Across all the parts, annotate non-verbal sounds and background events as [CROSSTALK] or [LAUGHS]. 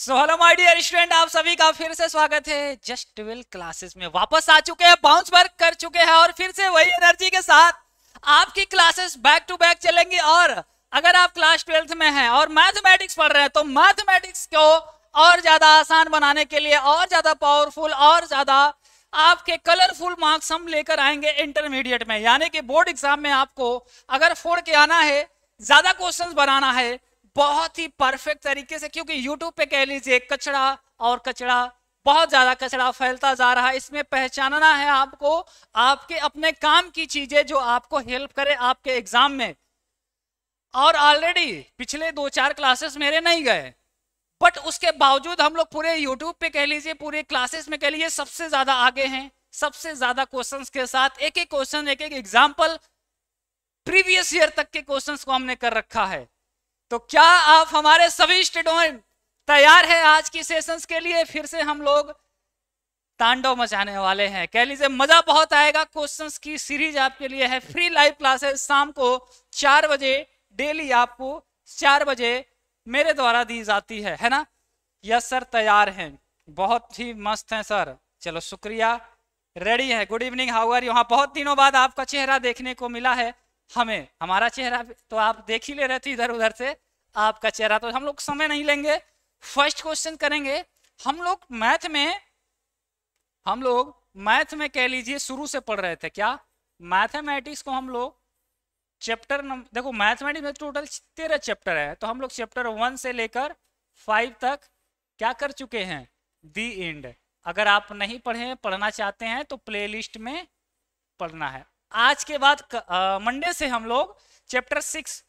So hello my dear student आप सभी का फिर से स्वागत है जस्ट ट्वेल्व क्लासेस में वापस आ चुके हैं बाउंस वर्क कर चुके हैं और फिर से वही एनर्जी के साथ आपकी क्लासेस बैक टू बैक चलेंगी और अगर आप क्लास ट्वेल्थ में हैं और मैथमेटिक्स पढ़ रहे हैं तो मैथमेटिक्स को और ज्यादा आसान बनाने के लिए और ज्यादा पावरफुल और ज्यादा आपके कलरफुल मार्क्स हम लेकर आएंगे इंटरमीडिएट में यानी कि बोर्ड एग्जाम में आपको अगर फोड़ के आना है ज्यादा क्वेश्चंस बनाना है बहुत ही परफेक्ट तरीके से क्योंकि यूट्यूब पे कह लीजिए कचरा और कचरा बहुत ज्यादा कचरा फैलता जा रहा है इसमें पहचानना है आपको आपके अपने काम की चीजें जो आपको हेल्प करे आपके एग्जाम में और ऑलरेडी पिछले दो चार क्लासेस मेरे नहीं गए बट उसके बावजूद हम लोग पूरे यूट्यूब पे कह लीजिए पूरे क्लासेस में कह लीजिए सबसे ज्यादा आगे हैं सबसे ज्यादा क्वेश्चंस के साथ एक एक क्वेश्चन एक एक एग्जाम्पल प्रीवियस ईयर तक के क्वेश्चंस को हमने कर रखा है तो क्या आप हमारे सभी स्टूडेंट तैयार है आज की सेशंस के लिए फिर से हम लोग तांडव मचाने वाले हैं कह लीजिए मजा बहुत आएगा क्वेश्चंस की सीरीज आपके लिए है फ्री लाइव क्लासेस शाम को चार बजे डेली आपको चार बजे मेरे द्वारा दी जाती है है ना यस सर तैयार हैं बहुत ही मस्त हैं सर चलो शुक्रिया रेडी है good evening how are you बहुत दिनों बाद आपका चेहरा देखने को मिला है हमें हमारा चेहरा तो आप देख ही ले रहे थे इधर उधर से आपका चेहरा तो हम लोग समय नहीं लेंगे फर्स्ट क्वेश्चन करेंगे हम लोग मैथ में हम लोग मैथ में कह लीजिए शुरू से पढ़ रहे थे क्या मैथमेटिक्स को हम लोग चैप्टर नंबर देखो मैथमेटिक्स में टोटल तेरह चैप्टर है तो हम लोग चैप्टर वन से लेकर फाइव तक क्या कर चुके हैं दी एंड अगर आप नहीं पढ़े पढ़ना चाहते हैं तो प्लेलिस्ट में पढ़ना है आज के बाद मंडे से हम लोग चैप्टर सिक्स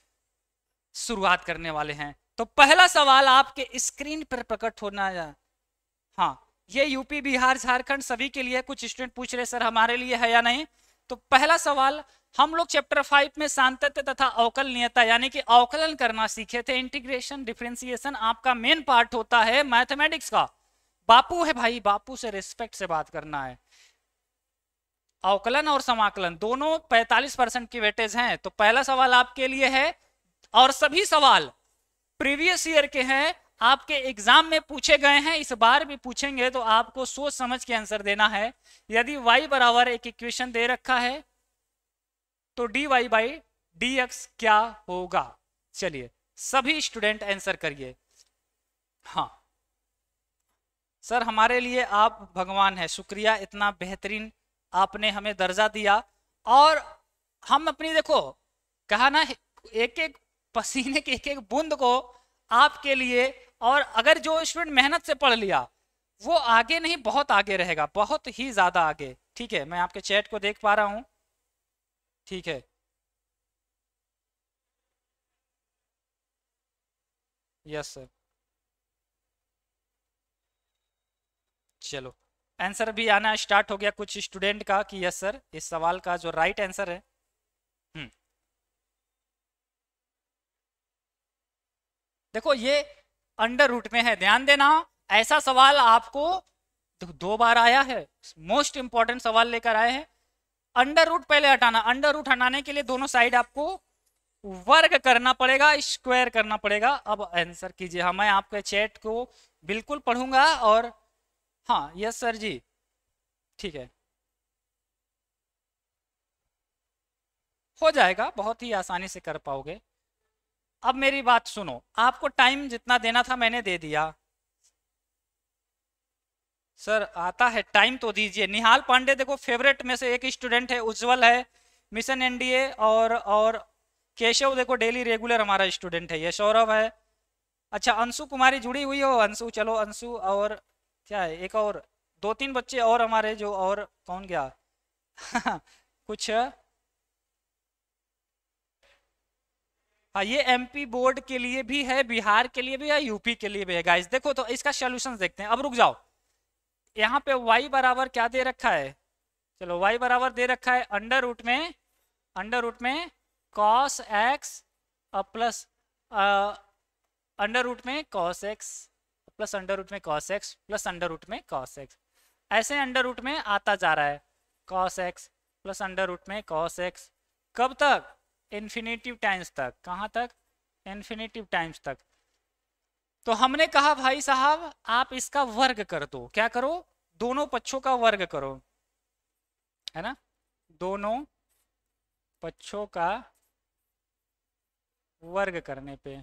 शुरुआत करने वाले हैं तो पहला सवाल आपके स्क्रीन पर प्रकट होना हाँ ये यूपी बिहार झारखंड सभी के लिए कुछ स्टूडेंट पूछ रहे सर हमारे लिए है या नहीं तो पहला सवाल हम लोग चैप्टर फाइव में सांतत्य तथा अवकल नियता यानी कि अवकलन करना सीखे थे इंटीग्रेशन डिफ्रेंसिएशन आपका मेन पार्ट होता है मैथमेटिक्स का बापू है भाई बापू से रिस्पेक्ट से बात करना है अवकलन और समाकलन दोनों 45 परसेंट की वेटेज हैं तो पहला सवाल आपके लिए है और सभी सवाल प्रीवियस ईयर के हैं आपके एग्जाम में पूछे गए हैं इस बार भी पूछेंगे तो आपको सोच समझ के आंसर देना है यदि y बराबर एक इक्वेशन दे रखा है तो D Y by D x क्या होगा चलिए सभी स्टूडेंट आंसर करिए हाँ सर हमारे लिए आप भगवान है शुक्रिया इतना बेहतरीन आपने हमें दर्जा दिया और हम अपनी देखो कहा ना एक एक पसीने के एक एक बूंद को आपके लिए और अगर जो स्टूडेंट मेहनत से पढ़ लिया वो आगे नहीं बहुत आगे रहेगा बहुत ही ज्यादा आगे ठीक है मैं आपके चैट को देख पा रहा हूं ठीक है यस सर चलो आंसर भी आना स्टार्ट हो गया कुछ स्टूडेंट का कि यस सर इस सवाल का जो राइट आंसर है हम्म। देखो ये अंडर रूट में है ध्यान देना ऐसा सवाल आपको दो बार आया है मोस्ट इंपॉर्टेंट सवाल लेकर आए हैं अंडर रूट पहले हटाना अंडर रूट हटाने के लिए दोनों साइड आपको वर्ग करना पड़ेगा स्क्वायर करना पड़ेगा अब आंसर कीजिए हाँ मैं आपके चैट को बिल्कुल पढ़ूंगा और हाँ यस सर जी ठीक है हो जाएगा बहुत ही आसानी से कर पाओगे अब मेरी बात सुनो आपको टाइम जितना देना था मैंने दे दिया सर आता है टाइम तो दीजिए निहाल पांडे देखो फेवरेट में से एक स्टूडेंट है उज्जवल है मिशन एनडीए और और केशव देखो डेली रेगुलर हमारा स्टूडेंट है ये सौरभ है अच्छा अंशु कुमारी जुड़ी हुई हो अंशु चलो अंशु और क्या है एक और दो तीन बच्चे और हमारे जो और कौन गया [LAUGHS] कुछ हाँ ये एमपी बोर्ड के लिए भी है बिहार के लिए भी है यूपी के लिए भी है गाइस देखो तो इसका सोल्यूशन देखते हैं अब रुक जाओ यहाँ पे y बराबर क्या दे रखा है चलो y बराबर दे रखा है अंडर रूट में अंडर रूट में cos X plus under root में cos X plus under root में cos X plus under root में कॉस एक्स ऐसे अंडर रूट में आता जा रहा है cos X plus under root में कॉस एक्स कब तक इन्फिनेटिव टाइम्स तक कहाँ तक इन्फिनेटिव टाइम्स तक तो हमने कहा भाई साहब आप इसका वर्ग कर दो क्या करो दोनों पक्षों का वर्ग करो है ना दोनों पक्षों का वर्ग करने पे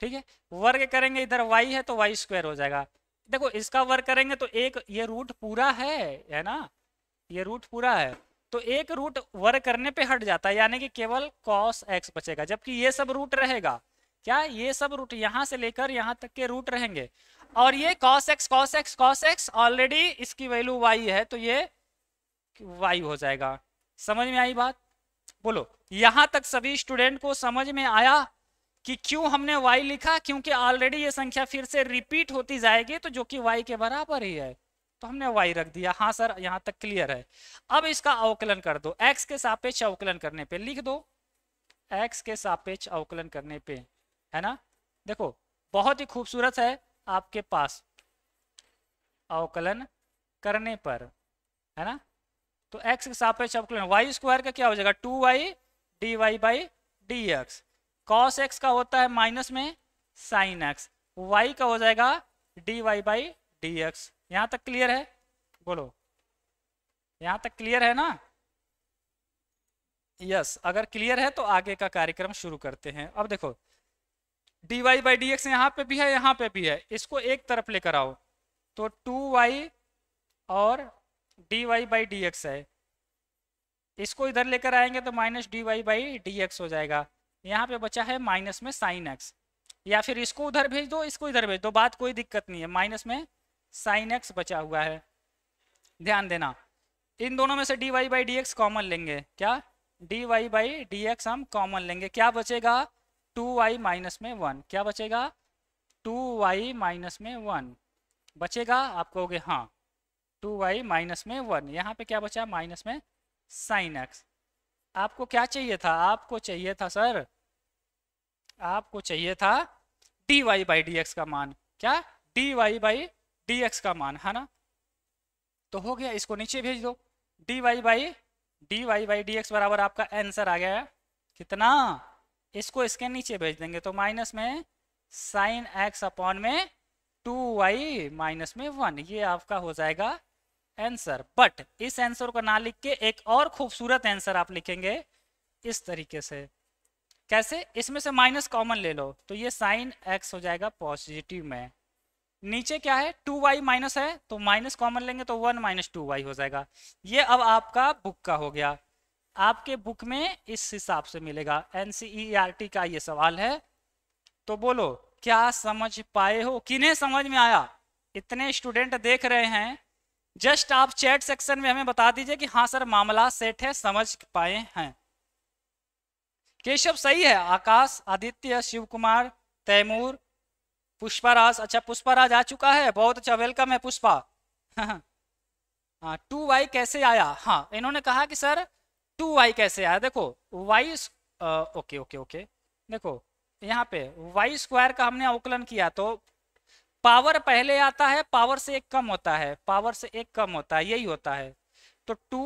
ठीक है वर्ग करेंगे इधर वाई है तो वाई स्क्वायर हो जाएगा देखो इसका वर्ग करेंगे तो एक ये रूट पूरा है है ना ये रूट पूरा है तो एक रूट वर्ग करने पे हट जाता है यानी कि केवल कॉस एक्स बचेगा जबकि ये सब रूट रहेगा क्या ये सब रूट यहाँ से लेकर यहाँ तक के रूट रहेंगे और ये cos x cos x cos X already इसकी वैल्यू वाई है तो ये वाई हो जाएगा समझ में आई बात बोलो यहां तक सभी स्टूडेंट को समझ में आया कि क्यों हमने y लिखा क्योंकि ऑलरेडी ये संख्या फिर से रिपीट होती जाएगी तो जो कि y के बराबर ही है तो हमने y रख दिया हाँ सर यहाँ तक क्लियर है अब इसका अवकलन कर दो x के सापेक्ष अवकलन करने पे लिख दो x के सापेक्ष अवकलन करने पे है ना देखो बहुत ही खूबसूरत है आपके पास अवकलन करने पर है ना तो x के सापेक्ष अवकलन वाई स्क्वायर का क्या हो जाएगा two Y D Y by D X cos X का होता है माइनस में साइन एक्स वाई का हो जाएगा D Y by D X यहां तक क्लियर है बोलो यहां तक क्लियर है ना यस yes, अगर क्लियर है तो आगे का कार्यक्रम शुरू करते हैं अब देखो D Y by D X यहां पर भी है यहां पे भी है इसको एक तरफ लेकर आओ तो टू वाई और D Y by D x है इसको इधर लेकर आएंगे तो minus D Y by D X हो जाएगा यहाँ पे बचा है माइनस में साइन एक्स या फिर इसको उधर भेज दो इसको इधर भेज दो बात कोई दिक्कत नहीं है माइनस में साइन एक्स बचा हुआ है ध्यान देना इन दोनों में से D Y by D x common लेंगे क्या D Y by D X हम कॉमन लेंगे क्या बचेगा टू वाई माइनस में वन क्या बचेगा टू वाई माइनस में वन बचेगा आप कहोगे हाँ टू वाई माइनस में वन यहाँ पे क्या बचा माइनस में साइन एक्स आपको क्या चाहिए था आपको चाहिए था सर आपको चाहिए था D Y by D X का मान क्या D Y by D X का मान है ना तो हो गया इसको नीचे भेज दो D Y by D Y by D x बराबर आपका आंसर आ गया कितना इसको इसके नीचे भेज देंगे तो माइनस में साइन एक्स अपॉन में टू वाई माइनस में वन ये आपका हो जाएगा आंसर बट इस आंसर को ना लिख के एक और खूबसूरत आंसर आप लिखेंगे इस तरीके से कैसे इसमें से माइनस कॉमन ले लो तो ये साइन एक्स हो जाएगा पॉजिटिव में नीचे क्या है टू वाई माइनस है तो माइनस कॉमन लेंगे तो वन माइनस टू वाई हो जाएगा ये अब आपका बुक का हो गया आपके बुक में इस हिसाब से मिलेगा एनसीईआरटी e e का ये सवाल है तो बोलो क्या समझ पाए हो किन्हें समझ में आया इतने स्टूडेंट देख रहे हैं जस्ट आप चैट सेक्शन में हमें बता दीजिए कि हाँ सर मामला सेट है समझ पाए हैं केशव सही है आकाश आदित्य शिव कुमार तैमूर पुष्पाराज अच्छा पुष्पाराज आ चुका है बहुत अच्छा वेलकम है पुष्पा [LAUGHS] हाँ टू वाई कैसे आया हाँ इन्होंने कहा कि सर टू वाई कैसे आया देखो वाई ओके ओके ओके देखो यहाँ पे वाई स्क्वायर का हमने अवकलन किया तो पावर पहले आता है पावर से एक कम होता है पावर से एक कम होता है यही होता है तो टू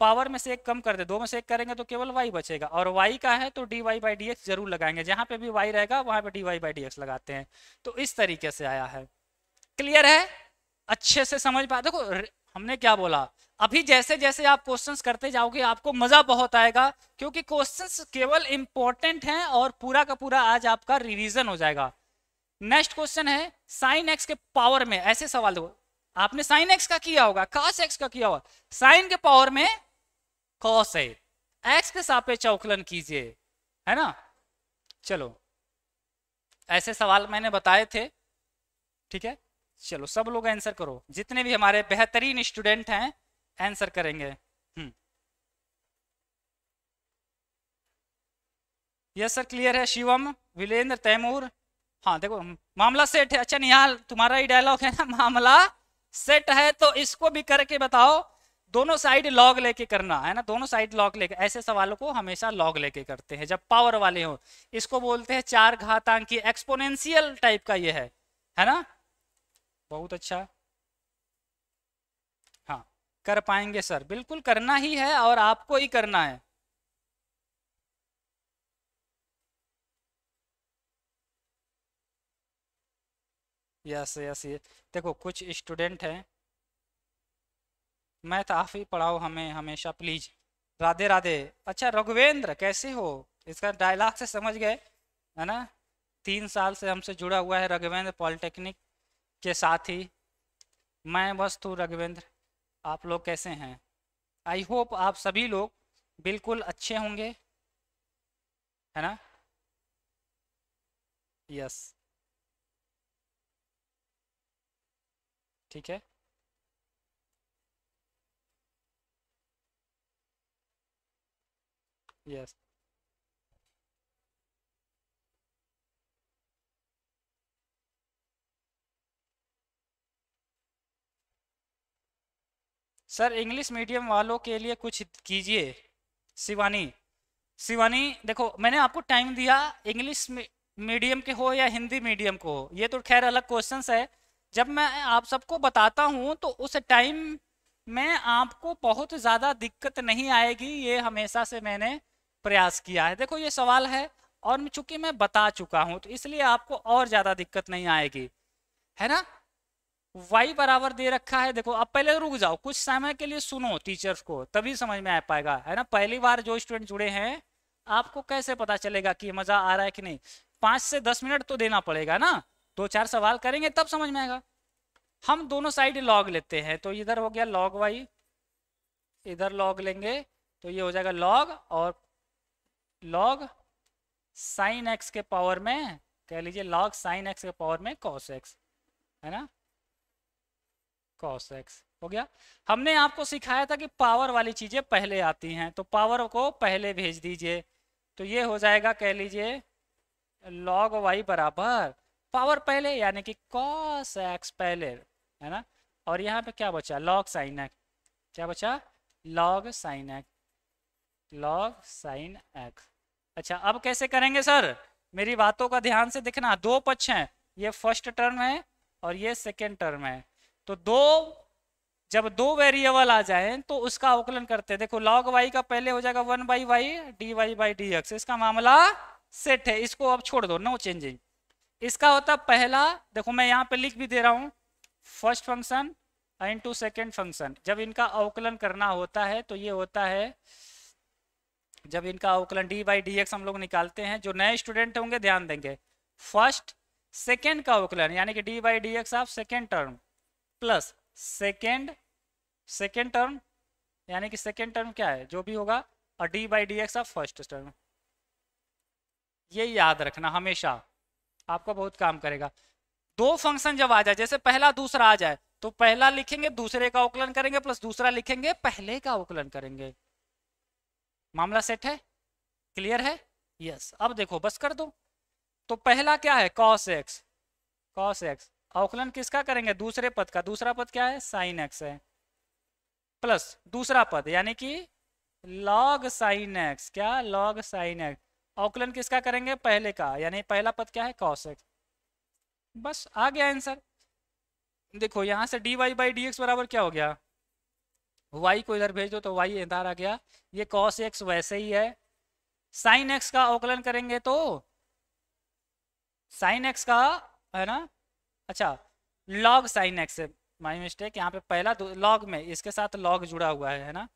पावर में से एक कम कर दे दो में से एक करेंगे तो केवल वाई बचेगा और वाई का है तो D Y by D X जरूर लगाएंगे जहां पे भी वाई रहेगा वहां पे D Y by D X लगाते हैं तो इस तरीके से आया है क्लियर है अच्छे से समझ पा देखो हमने क्या बोला अभी जैसे जैसे आप क्वेश्चंस करते जाओगे आपको मजा बहुत आएगा क्योंकि क्वेश्चंस केवल इंपॉर्टेंट हैं और पूरा का पूरा आज आपका रिवीजन हो जाएगा नेक्स्ट क्वेश्चन है साइन एक्स के पावर में ऐसे सवाल दो आपने साइन एक्स का किया होगा कॉस एक्स का किया होगा साइन के पावर में कॉस है एक्स के सापेक्ष अवकलन कीजिए है ना चलो ऐसे सवाल मैंने बताए थे ठीक है चलो सब लोग आंसर करो जितने भी हमारे बेहतरीन स्टूडेंट हैं आंसर करेंगे यस सर क्लियर है शिवम विलेंद्र तैमूर हाँ देखो मामला सेट है अच्छा निहाल तुम्हारा ही डायलॉग है ना मामला सेट है तो इसको भी करके बताओ दोनों साइड लॉग लेके करना है ना दोनों साइड लॉग लेके ऐसे सवालों को हमेशा लॉग लेके करते हैं जब पावर वाले हो इसको बोलते हैं चार घातांकी एक्सपोनेंशियल टाइप का ये है है ना बहुत अच्छा हाँ कर पाएंगे सर बिल्कुल करना ही है और आपको ही करना है यस यस यस देखो कुछ स्टूडेंट हैं मैथ तो आप ही पढ़ाओ हमें हमेशा प्लीज राधे राधे अच्छा रघुवेंद्र कैसे हो इसका डायलॉग से समझ गए है ना तीन साल से हमसे जुड़ा हुआ है रघुवेंद्र पॉलिटेक्निक के साथ ही मैं बस तू रघुवेंद्र आप लोग कैसे हैं आई होप आप सभी लोग बिल्कुल अच्छे होंगे है ना यस ठीक है यस सर इंग्लिश मीडियम वालों के लिए कुछ कीजिए शिवानी शिवानी देखो मैंने आपको टाइम दिया इंग्लिश मीडियम के हो या हिंदी मीडियम को हो ये तो खैर अलग क्वेश्चन है जब मैं आप सबको बताता हूँ तो उस टाइम में आपको बहुत ज़्यादा दिक्कत नहीं आएगी ये हमेशा से मैंने प्रयास किया है देखो ये सवाल है और चूंकि मैं बता चुका हूँ तो इसलिए आपको और ज़्यादा दिक्कत नहीं आएगी है ना वाई बराबर दे रखा है देखो अब पहले रुक जाओ कुछ समय के लिए सुनो टीचर्स को तभी समझ में आ पाएगा है ना पहली बार जो स्टूडेंट जुड़े हैं आपको कैसे पता चलेगा कि मजा आ रहा है कि नहीं पांच से दस मिनट तो देना पड़ेगा ना दो चार सवाल करेंगे तब समझ में आएगा हम दोनों साइड लॉग लेते हैं तो इधर हो गया लॉग वाई इधर लॉग लेंगे तो ये हो जाएगा लॉग और लॉग साइन एक्स के पावर में कह लीजिए लॉग साइन एक्स के पावर में कॉस एक्स है ना कॉस एक्स हो गया हमने आपको सिखाया था कि पावर वाली चीजें पहले आती हैं तो पावर को पहले भेज दीजिए तो ये हो जाएगा कह लीजिए लॉग वाई बराबर पावर पहले यानी कि कॉस एक्स पहले है ना और यहाँ पे क्या बचा लॉग साइन एक्स क्या बचा log sine X log sine X अच्छा अब कैसे करेंगे सर मेरी बातों का ध्यान से देखना दो पक्ष हैं ये फर्स्ट टर्म है और ये सेकेंड टर्म है तो दो जब दो वेरिएबल आ जाए तो उसका अवकलन करते हैं देखो लॉग वाई का पहले हो जाएगा one by Y D Y by D X इसका मामला सेट है इसको अब छोड़ दो नो चेंजिंग इसका होता पहला देखो मैं यहाँ पे लिख भी दे रहा हूँ first function into second function जब इनका अवकलन करना होता है तो ये होता है जब इनका अवकलन डी बाई डी एक्स हम लोग निकालते हैं जो नए स्टूडेंट होंगे ध्यान देंगे फर्स्ट सेकेंड का अवकलन यानी कि D by D x of second term plus second second term यानी कि सेकेंड टर्म क्या है जो भी होगा और D by D x of first term ये याद रखना हमेशा आपका बहुत काम करेगा दो फंक्शन जब आ जाए जैसे पहला दूसरा आ जाए तो पहला लिखेंगे दूसरे का अवकलन करेंगे प्लस दूसरा लिखेंगे पहले का अवकलन करेंगे मामला सेट है क्लियर है यस yes. अब देखो बस कर दो तो पहला क्या है कॉस एक्स कॉस एक्स अवकलन किसका करेंगे दूसरे पद का दूसरा पद क्या है साइन एक्स है प्लस दूसरा पद यानी कि लॉग साइन एक्स क्या लॉग साइन एक्स औकलन किसका करेंगे पहले का यानी पहला पद क्या है कौशिक एक्स बस आ गया आंसर देखो यहाँ से D Y by D x बराबर क्या हो गया वाई को इधर भेज दो तो वाई इधर आ गया ये कॉस एक्स वैसे ही है साइन एक्स का अवकलन करेंगे तो साइन एक्स का है ना अच्छा log sine X my mistake यहाँ पे पहला लॉग में इसके साथ लॉग जुड़ा हुआ है, है ना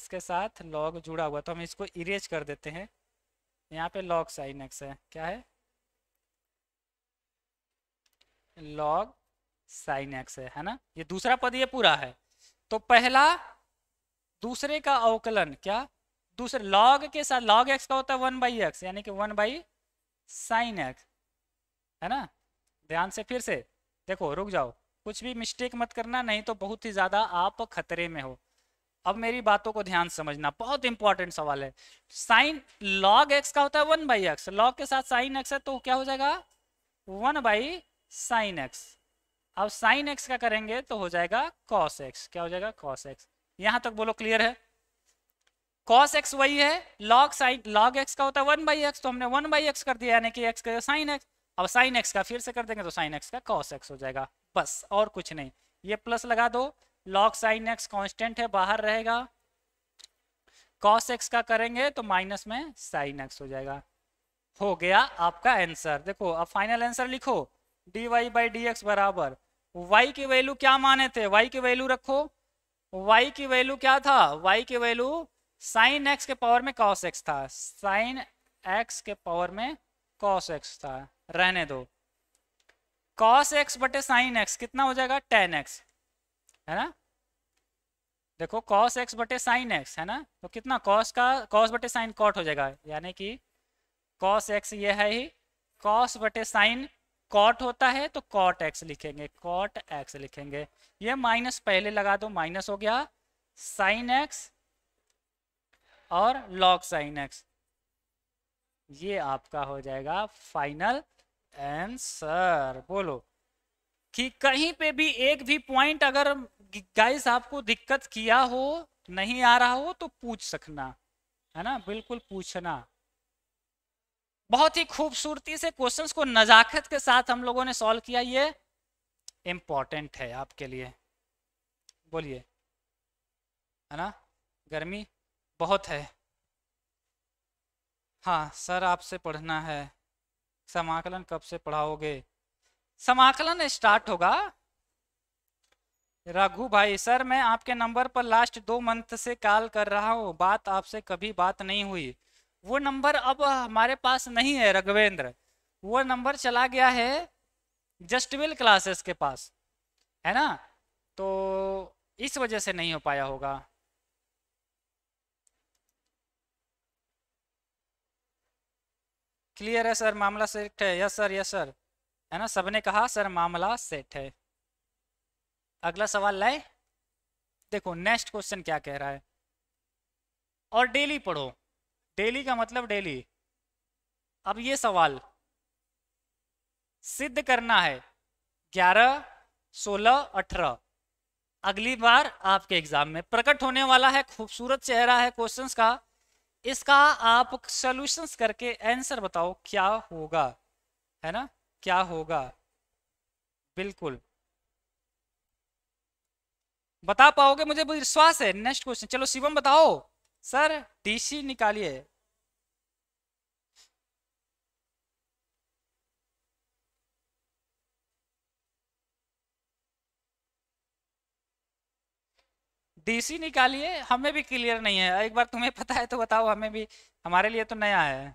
इसके साथ लॉग जुड़ा हुआ तो हम इसको इरेज कर देते हैं यहाँ पे लॉग साइन एक्स है क्या है लॉग साइन एक्स है है ना ये दूसरा पद ये पूरा है तो पहला दूसरे का अवकलन क्या दूसरे लॉग के साथ लॉग एक्स का होता है वन बाई एक्स यानी कि वन बाई साइन एक्स है ना ध्यान से फिर से देखो रुक जाओ कुछ भी मिस्टेक मत करना नहीं तो बहुत ही ज्यादा आप खतरे में हो अब मेरी बातों को ध्यान समझना बहुत इंपॉर्टेंट सवाल है साइन लॉग एक्स का होता है वन बाई एक्स लॉग के साथ साइन एक्स है तो क्या हो जाएगा वन बाई साइन एक्स अब साइन एक्स का करेंगे तो हो जाएगा कॉस एक्स क्या हो जाएगा कॉस एक्स यहां तक बोलो क्लियर है कॉस एक्स वही है लॉग साइन लॉग एक्स का होता है वन बाई एक्स तो हमने वन बाई एक्स कर दिया यानी कि एक्स का साइन एक्स अब साइन एक्स का फिर से कर देंगे तो साइन एक्स का कॉस एक्स हो जाएगा बस और कुछ नहीं ये प्लस लगा दो लॉक साइन एक्स कॉन्स्टेंट है बाहर रहेगा कॉस एक्स का करेंगे तो माइनस में साइन एक्स हो जाएगा हो गया आपका आंसर देखो अब फाइनल आंसर लिखो d Y by D x बराबर वाई की वैल्यू क्या माने थे वाई की वैल्यू रखो वाई की वैल्यू क्या था वाई की वैल्यू साइन एक्स के पावर में कॉस एक्स था साइन एक्स के पावर में कॉस एक्स था रहने दो कॉस एक्स बटे साइन एक्स कितना हो जाएगा टेन एक्स है ना देखो कॉस एक्स बटे साइन एक्स है ना तो कितना कॉस का कॉस बटे साइन कॉट हो जाएगा यानी कि कॉस एक्स ये है ही कॉस बटे साइन कॉट होता है तो कॉट एक्स लिखेंगे कॉट एक्स लिखेंगे ये माइनस पहले लगा दो माइनस हो गया साइन एक्स और लॉग साइन एक्स ये आपका हो जाएगा फाइनल आंसर बोलो कि कहीं पे भी एक भी पॉइंट अगर गाइस आपको दिक्कत किया हो नहीं आ रहा हो तो पूछ सकना है ना बिल्कुल पूछना बहुत ही खूबसूरती से क्वेश्चंस को नजाकत के साथ हम लोगों ने सॉल्व किया ये इम्पॉर्टेंट है आपके लिए बोलिए है ना गर्मी बहुत है हाँ सर आपसे पढ़ना है समाकलन कब से पढ़ाओगे समाकलन स्टार्ट होगा रघु भाई सर मैं आपके नंबर पर लास्ट दो मंथ से कॉल कर रहा हूँ बात आपसे कभी बात नहीं हुई वो नंबर अब हमारे पास नहीं है रघवेंद्र वो नंबर चला गया है जस्टविल क्लासेस के पास है ना तो इस वजह से नहीं हो पाया होगा क्लियर है सर मामला सेलेक्ट है यस सर यस सर है ना सबने कहा सर मामला सेट है अगला सवाल लाए देखो नेक्स्ट क्वेश्चन क्या कह रहा है और डेली पढ़ो डेली का मतलब डेली अब ये सवाल सिद्ध करना है ग्यारह सोलह अठारह अगली बार आपके एग्जाम में प्रकट होने वाला है खूबसूरत चेहरा है क्वेश्चंस का इसका आप सॉल्यूशंस करके आंसर बताओ क्या होगा है ना क्या होगा बिल्कुल बता पाओगे मुझे विश्वास है नेक्स्ट क्वेश्चन चलो शिवम बताओ सर डीसी निकालिए डीसी निकालिए हमें भी क्लियर नहीं है एक बार तुम्हें पता है तो बताओ हमें भी हमारे लिए तो नया है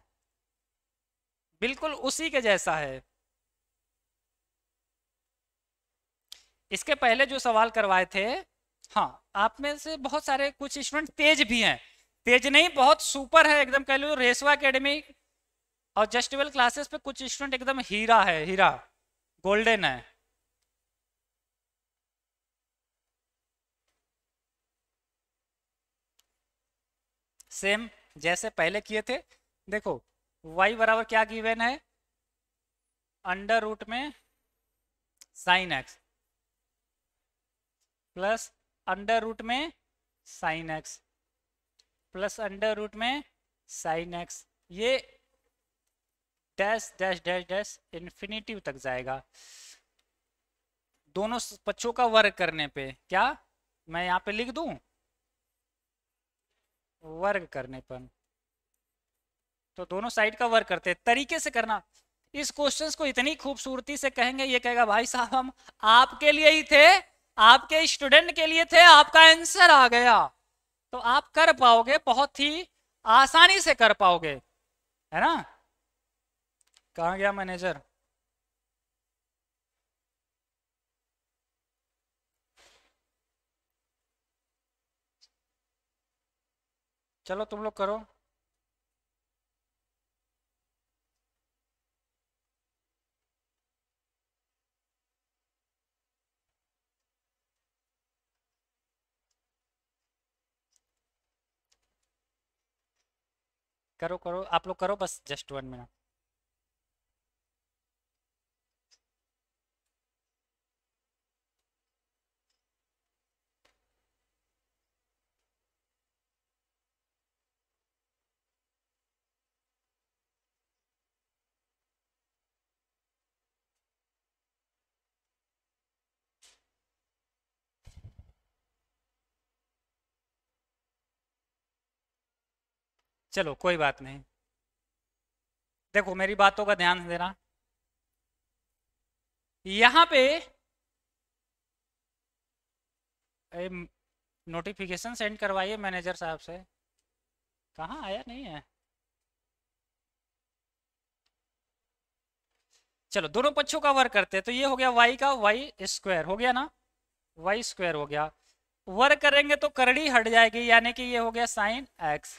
बिल्कुल उसी के जैसा है इसके पहले जो सवाल करवाए थे हाँ आप में से बहुत सारे कुछ स्टूडेंट तेज भी हैं तेज नहीं बहुत सुपर है एकदम कह लो रेसवा अकेडमी और जस्टिवल क्लासेस पे कुछ स्टूडेंट एकदम हीरा है हीरा गोल्डन है सेम जैसे पहले किए थे देखो y बराबर क्या गिवेन है अंडर रूट में sine x plus under root में sine x plus under root में साइन एक्स ये dash dash dash dash infinitive तक जाएगा दोनों पक्षों का वर्ग करने पे क्या मैं यहां पे लिख दू वर्ग करने पर तो दोनों साइड का वर्ग करते तरीके से करना इस क्वेश्चन को इतनी खूबसूरती से कहेंगे ये कहेगा भाई साहब हम आपके लिए ही थे आपके स्टूडेंट के लिए थे आपका आंसर आ गया तो आप कर पाओगे बहुत ही आसानी से कर पाओगे है ना कहा गया मैनेजर चलो तुम लोग करो करो करो आप लोग करो बस जस्ट वन मिनट चलो कोई बात नहीं देखो मेरी बातों का ध्यान देना यहां पे नोटिफिकेशन सेंड करवाइए मैनेजर साहब से कहा आया नहीं है चलो दोनों पक्षों का वर्क करते हैं तो ये हो गया वाई का वाई स्क्वायर हो गया ना वाई स्क्वायर हो गया वर्क करेंगे तो करड़ी हट जाएगी यानी कि ये हो गया साइन एक्स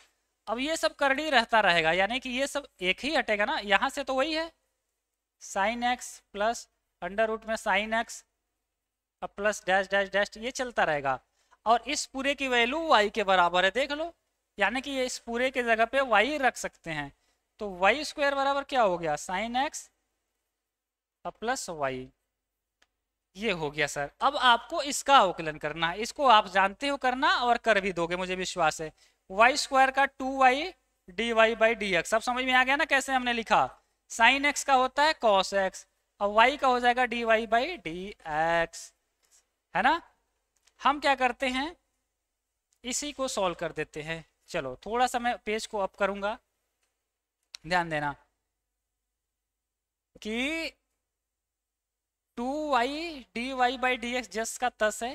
अब ये सब करड़ी रहता रहेगा यानी कि ये सब एक ही हटेगा ना यहाँ से तो वही है sine x plus under root में साइन एक्स अब प्लस डैश डैश डैश ये चलता रहेगा और इस पूरे की वैल्यू वाई के बराबर है देख लो यानी कि ये इस पूरे के जगह पे वाई रख सकते हैं तो वाई स्क्वायर बराबर क्या हो गया साइन एक्स अब प्लस वाई ये हो गया सर अब आपको इसका अवकलन करना है इसको आप जानते हो करना और कर भी दोगे मुझे विश्वास है वाई स्क्वायर का two Y D Y by D x अब समझ में आ गया ना कैसे हमने लिखा साइन एक्स का होता है कॉस एक्स अब वाई का हो जाएगा D Y by D x है ना हम क्या करते हैं इसी को सॉल्व कर देते हैं चलो थोड़ा सा मैं पेज को अप करूंगा ध्यान देना कि two Y D Y by D x जस का तस है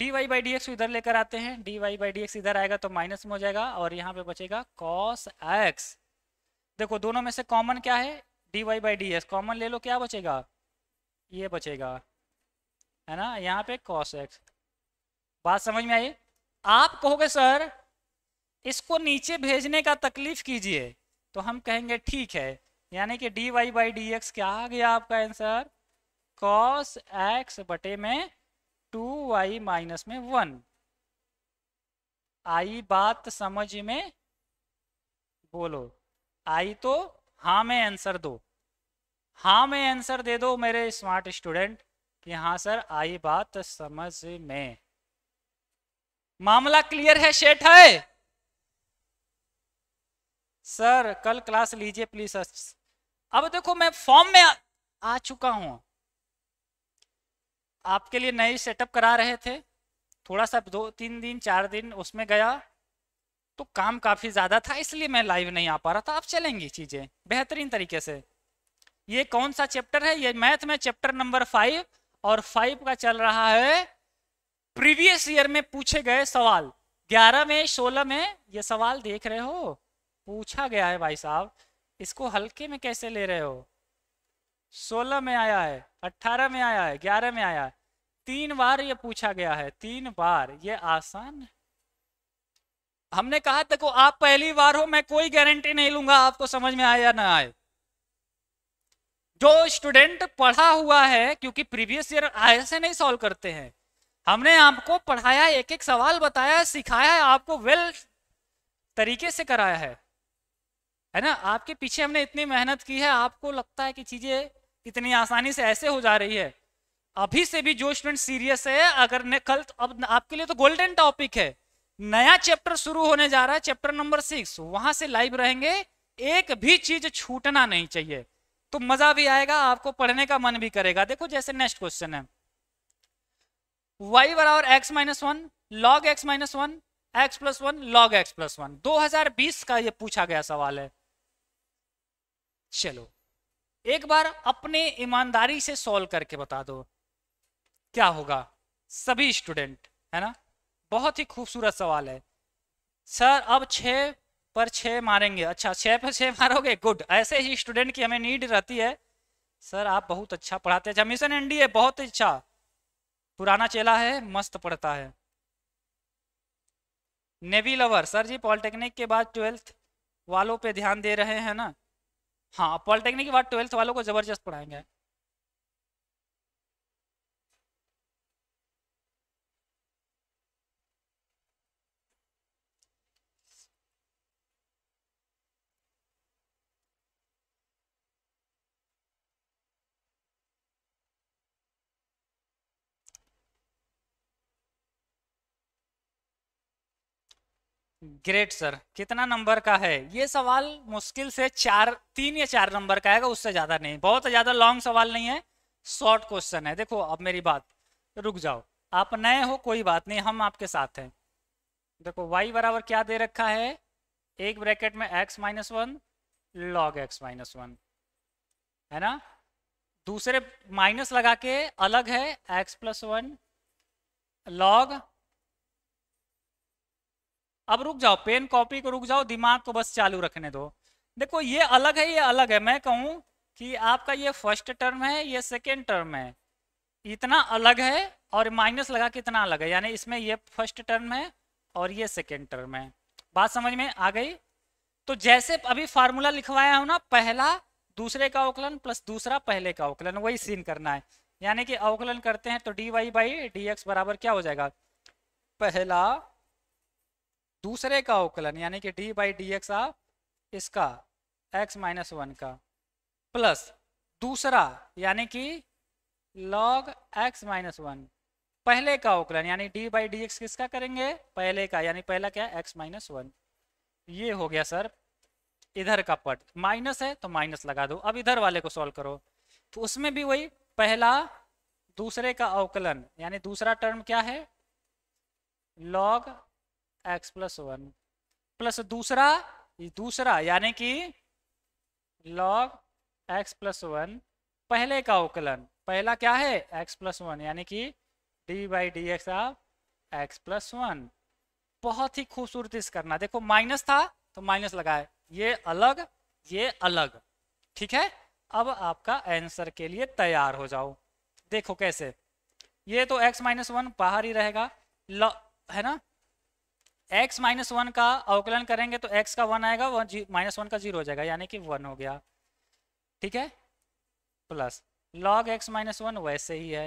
d Y by D x इधर लेकर आते हैं d Y by D x इधर आएगा तो माइनस में हो जाएगा और यहाँ पे बचेगा कॉस एक्स देखो दोनों में से कॉमन क्या है d Y by D x common ले लो क्या बचेगा ये बचेगा है ना यहाँ पे कॉस एक्स बात समझ में आई आप कहोगे सर इसको नीचे भेजने का तकलीफ कीजिए तो हम कहेंगे ठीक है यानी कि d Y by D x क्या आ गया आपका आंसर कॉस एक्स बटे में टू वाई माइनस में वन आई बात समझ में बोलो आई तो हाँ में आंसर दो हाँ में आंसर दे दो मेरे स्मार्ट स्टूडेंट कि हाँ सर आई बात समझ में मामला क्लियर है शेठ है सर कल क्लास लीजिए प्लीज अब देखो मैं फॉर्म में आ, आ चुका हूं आपके लिए नई सेटअप करा रहे थे थोड़ा सा दो तीन दिन चार दिन उसमें गया तो काम काफ़ी ज़्यादा था इसलिए मैं लाइव नहीं आ पा रहा था आप चलेंगी चीज़ें बेहतरीन तरीके से ये कौन सा चैप्टर है ये मैथ में चैप्टर नंबर फाइव और फाइव का चल रहा है प्रीवियस ईयर में पूछे गए सवाल ग्यारह में सोलह में ये सवाल देख रहे हो पूछा गया है भाई साहब इसको हल्के में कैसे ले रहे हो सोलह में आया है अट्ठारह में आया है ग्यारह में आया है तीन बार ये पूछा गया है तीन बार ये आसान हमने कहा देखो आप पहली बार हो मैं कोई गारंटी नहीं लूंगा आपको समझ में आए या ना आए जो स्टूडेंट पढ़ा हुआ है क्योंकि प्रीवियस ईयर ऐसे नहीं सॉल्व करते हैं हमने आपको पढ़ाया एक एक सवाल बताया सिखाया है आपको वेल तरीके से कराया है है ना आपके पीछे हमने इतनी मेहनत की है आपको लगता है कि चीजें इतनी आसानी से ऐसे हो जा रही है अभी से भी जो स्टूडेंट सीरियस है अगर ने कल तो अब आपके लिए तो गोल्डन टॉपिक है नया चैप्टर शुरू होने जा रहा है चैप्टर नंबर सिक्स वहां से लाइव रहेंगे एक भी चीज छूटना नहीं चाहिए तो मजा भी आएगा आपको पढ़ने का मन भी करेगा देखो जैसे नेक्स्ट क्वेश्चन है वाई बराबर x minus one log x minus one x plus one log x plus one दो का ये पूछा गया सवाल है चलो एक बार अपने ईमानदारी से सॉल्व करके बता दो क्या होगा सभी स्टूडेंट है ना बहुत ही खूबसूरत सवाल है सर अब छः पर छः मारेंगे अच्छा छः पर छः मारोगे गुड ऐसे ही स्टूडेंट की हमें नीड रहती है सर आप बहुत अच्छा पढ़ाते हैं अच्छा मिशन एनडीए बहुत अच्छा पुराना चेला है मस्त पढ़ता है navy lover sir ji polytechnic के बाद ट्वेल्थ वालों पे ध्यान दे रहे हैं ना हाँ पॉलिटेक्निक के बाद ट्वेल्थ वालों को जबरदस्त पढ़ाएंगे ग्रेट सर कितना नंबर का है ये सवाल मुश्किल से चार तीन या चार नंबर का है उससे ज्यादा नहीं बहुत ज्यादा लॉन्ग सवाल नहीं है शॉर्ट क्वेश्चन है देखो अब मेरी बात रुक जाओ आप नए हो कोई बात नहीं हम आपके साथ हैं देखो y बराबर क्या दे रखा है एक ब्रैकेट में x minus one log x minus one है ना दूसरे माइनस लगा के अलग है x प्लस वन लॉग अब रुक जाओ पेन कॉपी को रुक जाओ दिमाग को बस चालू रखने दो देखो ये अलग है ये अलग है मैं कहूँ कि आपका ये फर्स्ट टर्म है ये सेकेंड टर्म है इतना अलग है और माइनस लगा कितना अलग है यानी इसमें ये फर्स्ट टर्म है और ये सेकेंड टर्म है बात समझ में आ गई तो जैसे अभी फार्मूला लिखवाया हो ना पहला दूसरे का अवकलन प्लस दूसरा पहले का अवकलन वही सीन करना है यानी कि अवकलन करते हैं तो D Y by D x बराबर क्या हो जाएगा पहला दूसरे का अवकलन यानी कि D by D x of इसका एक्स माइनस वन का प्लस दूसरा यानी कि log x माइनस वन पहले का अवकलन यानी d बाई डी एक्स किसका करेंगे पहले का यानी पहला क्या एक्स माइनस वन ये हो गया सर इधर का पट माइनस है तो माइनस लगा दो अब इधर वाले को सॉल्व करो तो उसमें भी वही पहला दूसरे का अवकलन यानी दूसरा टर्म क्या है log x plus one plus दूसरा दूसरा यानी कि लॉग एक्स प्लस वन पहले का अवकलन पहला क्या है एक्स प्लस वन यानी कि D by D x of x plus one बहुत ही खूबसूरती से करना देखो माइनस था तो माइनस लगाए ये अलग ये अलग ठीक है अब आपका आंसर के लिए तैयार हो जाओ देखो कैसे ये तो x माइनस वन बाहर ही रहेगा है ना x माइनस वन का अवकलन करेंगे तो x का वन आएगा वन माइनस वन का जीरो हो जाएगा यानी कि वन हो गया ठीक है plus log x minus one वैसे ही है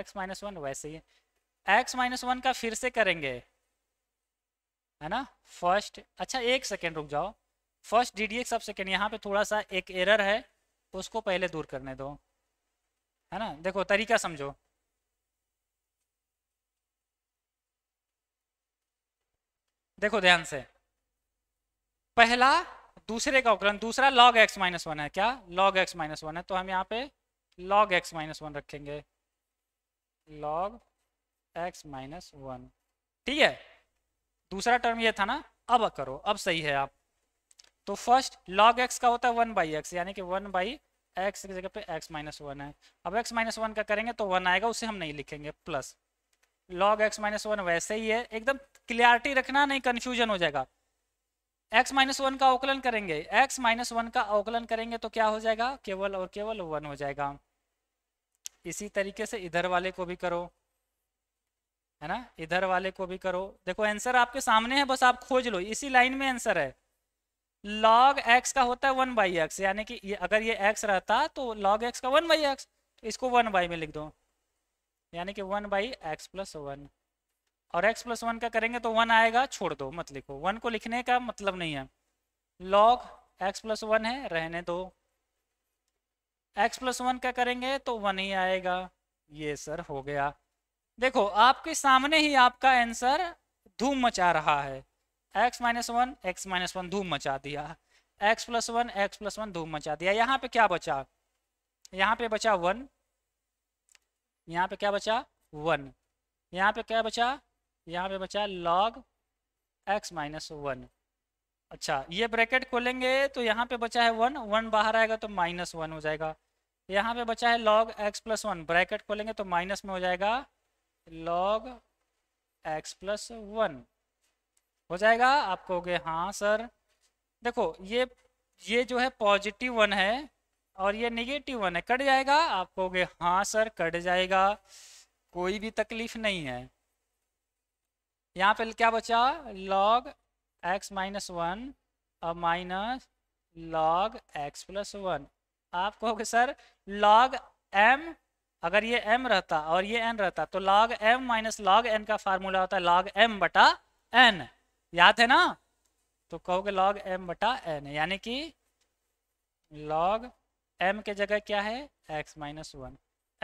x माइनस वन वैसे ही है x माइनस वन का फिर से करेंगे है ना फर्स्ट अच्छा एक सेकेंड रुक जाओ first d d x of second यहाँ पे थोड़ा सा एक एरर है उसको पहले दूर करने दो है ना देखो तरीका समझो देखो ध्यान से पहला दूसरे का उपकरण दूसरा log x माइनस वन है क्या log x माइनस वन है तो हम यहाँ पे log x माइनस वन रखेंगे log x माइनस वन ठीक है दूसरा टर्म ये था ना अब करो अब सही है आप तो फर्स्ट log x का होता है वन बाई एक्स यानी कि वन बाई एक्स की जगह पे x माइनस वन है अब x माइनस वन का करेंगे तो वन आएगा उसे हम नहीं लिखेंगे plus log x minus one वैसे ही है एकदम क्लियरिटी रखना नहीं कन्फ्यूजन हो जाएगा एक्स माइनस वन का अवकलन करेंगे एक्स माइनस वन का अवकलन करेंगे तो क्या हो जाएगा केवल और केवल वन हो जाएगा इसी तरीके से इधर वाले को भी करो है ना इधर वाले को भी करो देखो आंसर आपके सामने है बस आप खोज लो इसी लाइन में आंसर है लॉग एक्स का होता है वन बाई एक्स यानी कि ये अगर ये एक्स रहता तो लॉग एक्स का वन बाई एक्स इसको वन बाई में लिख दो यानी कि one by x plus one और x प्लस वन का करेंगे तो वन आएगा छोड़ दो मत लिखो वन को लिखने का मतलब नहीं है log x प्लस वन है रहने दो x प्लस वन का करेंगे तो वन ही आएगा ये सर हो गया देखो आपके सामने ही आपका आंसर धूम मचा रहा है x minus one x minus one धूम मचा दिया x plus one x plus one धूम मचा दिया यहाँ पे क्या बचा यहाँ पे बचा वन यहाँ पे क्या बचा वन यहाँ पे क्या बचा यहाँ पे बचा लॉग एक्स माइनस वन अच्छा ये ब्रैकेट खोलेंगे तो यहाँ पे बचा है वन वन बाहर आएगा तो माइनस वन हो जाएगा यहाँ पे बचा है log x plus one bracket खोलेंगे तो माइनस में हो जाएगा लॉग एक्स प्लस वन हो जाएगा आप कहोगे हाँ सर देखो ये ये जो है पॉजिटिव वन है और ये निगेटिव वन है कट जाएगा आप कहोगे हाँ सर कट जाएगा कोई भी तकलीफ नहीं है यहाँ पे क्या बचा लॉग एक्स माइनस वन और minus log x plus one आप कहोगे सर लॉग एम अगर ये एम रहता और ये एन रहता तो log m minus log n का फार्मूला होता है लॉग एम बटा एन याद है ना तो कहोगे लॉग एम बटा एन यानी कि log एम के जगह क्या है एक्स माइनस वन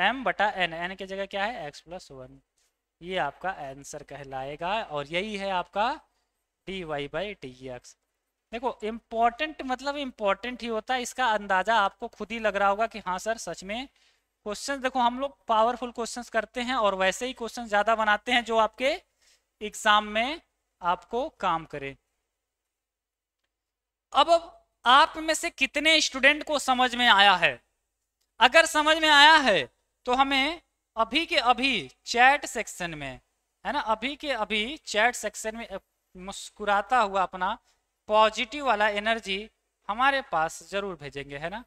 एम बटा एन एन के जगह क्या है एक्स प्लस वन ये आपका आंसर कहलाएगा और यही है आपका d Y by D x देखो इम्पोर्टेंट मतलब इम्पोर्टेंट ही होता है इसका अंदाजा आपको खुद ही लग रहा होगा कि हाँ सर सच में क्वेश्चन देखो हम लोग पावरफुल क्वेश्चन करते हैं और वैसे ही क्वेश्चन ज़्यादा बनाते हैं जो आपके एग्जाम में आपको काम करे अब अब आप में से कितने स्टूडेंट को समझ में आया है अगर समझ में आया है तो हमें अभी के अभी चैट सेक्शन में है ना अभी के अभी चैट सेक्शन में मुस्कुराता हुआ अपना पॉजिटिव वाला एनर्जी हमारे पास जरूर भेजेंगे है ना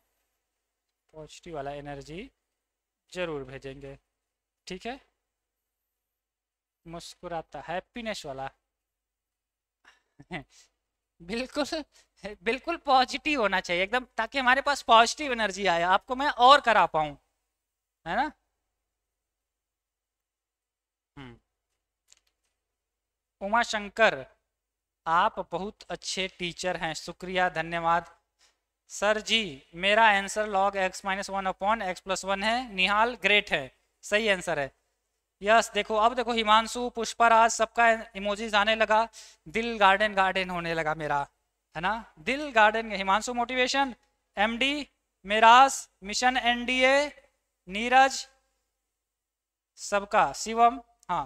पॉजिटिव वाला एनर्जी जरूर भेजेंगे ठीक है मुस्कुराता हैप्पीनेस वाला [LAUGHS] बिल्कुल बिल्कुल पॉजिटिव होना चाहिए एकदम ताकि हमारे पास पॉजिटिव एनर्जी आए आपको मैं और करा पाऊं है ना हम्म। उमा शंकर आप बहुत अच्छे टीचर हैं शुक्रिया धन्यवाद सर जी मेरा answer log x minus one upon x plus one है निहाल ग्रेट है सही आंसर है यस देखो अब देखो हिमांशु पुष्पा राज सबका इमोजीज आने लगा दिल गार्डन गार्डन होने लगा मेरा है ना दिल गार्डन के Himanshu motivation MD Miraj mission NDA Neeraj सबका शिवम हाँ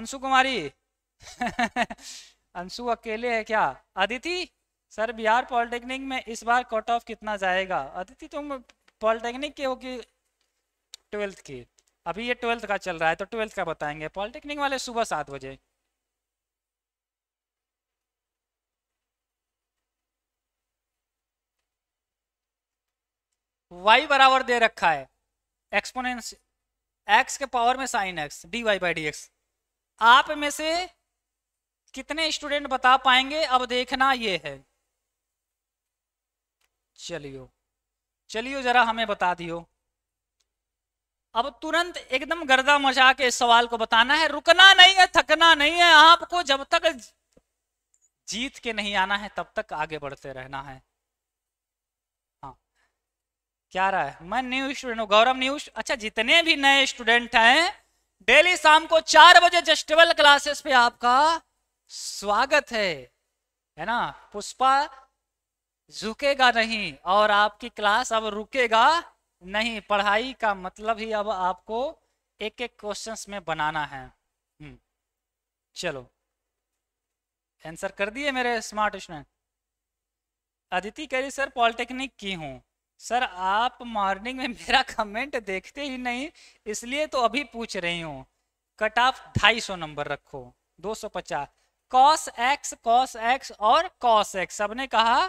अंशु कुमारी [LAUGHS] अंशु अकेले है क्या अदिति सर बिहार पॉलिटेक्निक में इस बार कट ऑफ कितना जाएगा अदिति तुम पॉलिटेक्निक के हो कि ट्वेल्थ की अभी ये ट्वेल्थ का चल रहा है तो ट्वेल्थ का बताएंगे पॉलिटेक्निक वाले सुबह सात बजे वाई बराबर दे रखा है एक्सपोनेंस एक्स के पावर में sine x d Y by D x आप में से कितने स्टूडेंट बता पाएंगे अब देखना ये है चलियो चलियो जरा हमें बता दियो अब तुरंत एकदम गर्दा मचा के इस सवाल को बताना है रुकना नहीं है थकना नहीं है आपको जब तक जीत के नहीं आना है तब तक आगे बढ़ते रहना है क्या रहा है मैं न्यू स्टूडेंट हूँ गौरव न्यू अच्छा जितने भी नए स्टूडेंट हैं डेली शाम को चार बजे जस्टिवल क्लासेस पे आपका स्वागत है है ना पुष्पा झुकेगा नहीं और आपकी क्लास अब रुकेगा नहीं पढ़ाई का मतलब ही अब आपको एक एक क्वेश्चंस में बनाना है हम्म। चलो आंसर कर दिए मेरे स्मार्ट स्टूडेंट अदिति कह रही सर पॉलिटेक्निक की हूँ सर आप मॉर्निंग में मेरा कमेंट देखते ही नहीं इसलिए तो अभी पूछ रही हूँ कट ऑफ ढाई सौ नंबर रखो दो सौ पचास कॉस एक्स कॉस एक्स और कॉस एक्स सबने कहा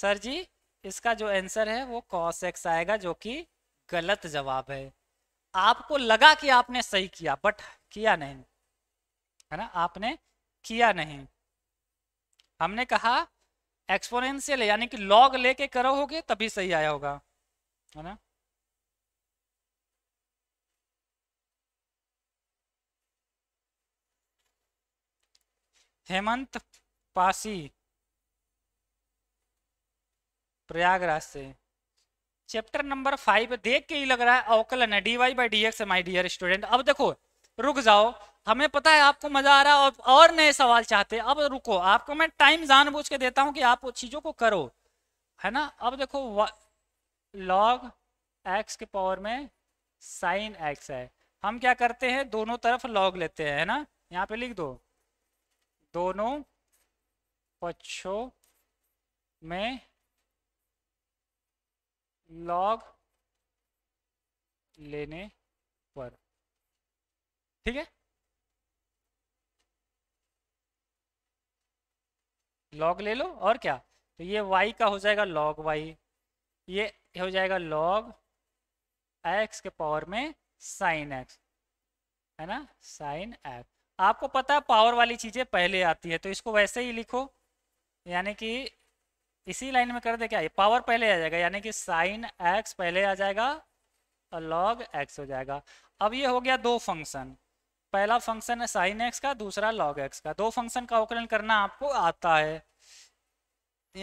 सर जी इसका जो आंसर है वो कॉस एक्स आएगा जो कि गलत जवाब है आपको लगा कि आपने सही किया बट किया नहीं है ना आपने किया नहीं हमने कहा एक्सपोनेंशियल है यानी कि लॉग लेके करोगे तभी सही आया होगा है ना हेमंत पासी प्रयागराज से चैप्टर नंबर फाइव देख के ही लग रहा है अवकलन है d Y by D x my dear student अब देखो रुक जाओ हमें पता है आपको मजा आ रहा है और, और नए सवाल चाहते हैं अब रुको आपको मैं टाइम जानबूझ के देता हूं कि आप चीजों को करो है ना अब देखो लॉग एक्स के पावर में साइन एक्स है हम क्या करते हैं दोनों तरफ लॉग लेते हैं है ना यहाँ पे लिख दो दोनों पक्षों में लॉग लेने पर ठीक है लॉग ले लो और क्या तो ये वाई का हो जाएगा लॉग वाई ये हो जाएगा लॉग एक्स के पावर में साइन एक्स है ना साइन एक्स आपको पता है पावर वाली चीज़ें पहले आती है तो इसको वैसे ही लिखो यानी कि इसी लाइन में कर दे क्या ये पावर पहले आ जाएगा यानी कि साइन एक्स पहले आ जाएगा और लॉग एक्स हो जाएगा अब ये हो गया दो फंक्शन पहला फंक्शन है साइन एक्स का दूसरा लॉग एक्स का दो फंक्शन का अवकलन करना आपको आता है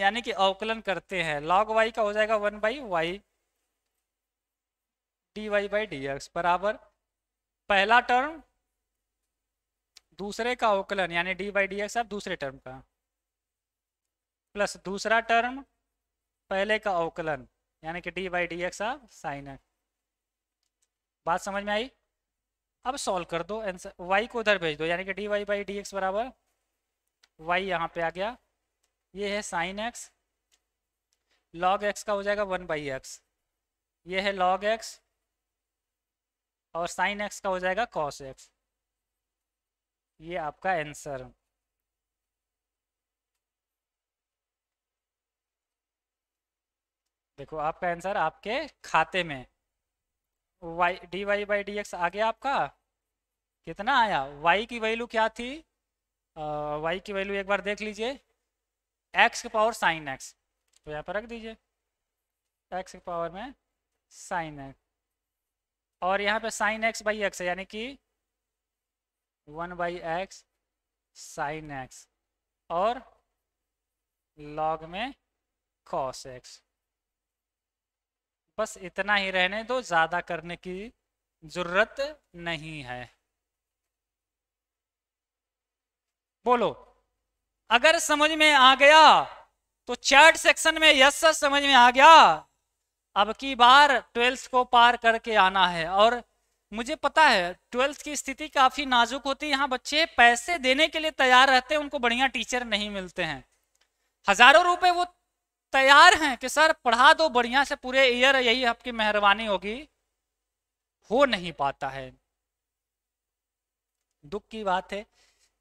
यानी कि अवकलन करते हैं लॉग वाई का हो जाएगा one by Y D Y by D x बराबर पहला टर्म दूसरे का अवकलन यानी डी बाई डी एक्स आप दूसरे टर्म का प्लस दूसरा टर्म पहले का अवकलन यानी कि डी बाई डी एक्स आप साइन एक्स बात समझ में आई अब सॉल्व कर दो आंसर वाई को उधर भेज दो यानी कि d Y by D x बराबर वाई यहाँ पे आ गया ये है साइन एक्स लॉग एक्स का हो जाएगा वन बाई एक्स ये है लॉग एक्स और साइन एक्स का हो जाएगा कॉस एक्स ये आपका आंसर देखो आपका आंसर आपके खाते में y D Y by D x आ गया आपका कितना आया वाई की वैल्यू क्या थी वाई की वैल्यू एक बार देख लीजिए एक्स के पावर साइन एक्स तो यहाँ पर रख दीजिए एक्स के पावर में साइन एक्स और यहाँ पे साइन एक्स बाई एक्स है यानी कि one by x sine x और लॉग में कॉस एक्स बस इतना ही रहने दो ज़्यादा करने की ज़रूरत नहीं है बोलो अगर समझ में आ गया तो चैट सेक्शन में यस सर समझ में आ गया अब की बार ट्वेल्थ को पार करके आना है और मुझे पता है ट्वेल्थ की स्थिति काफ़ी नाजुक होती है यहाँ बच्चे पैसे देने के लिए तैयार रहते हैं उनको बढ़िया टीचर नहीं मिलते हैं हज़ारों रुपए वो तैयार हैं कि सर पढ़ा दो बढ़िया से पूरे ईयर यही आपकी मेहरबानी होगी हो नहीं पाता है दुख की बात है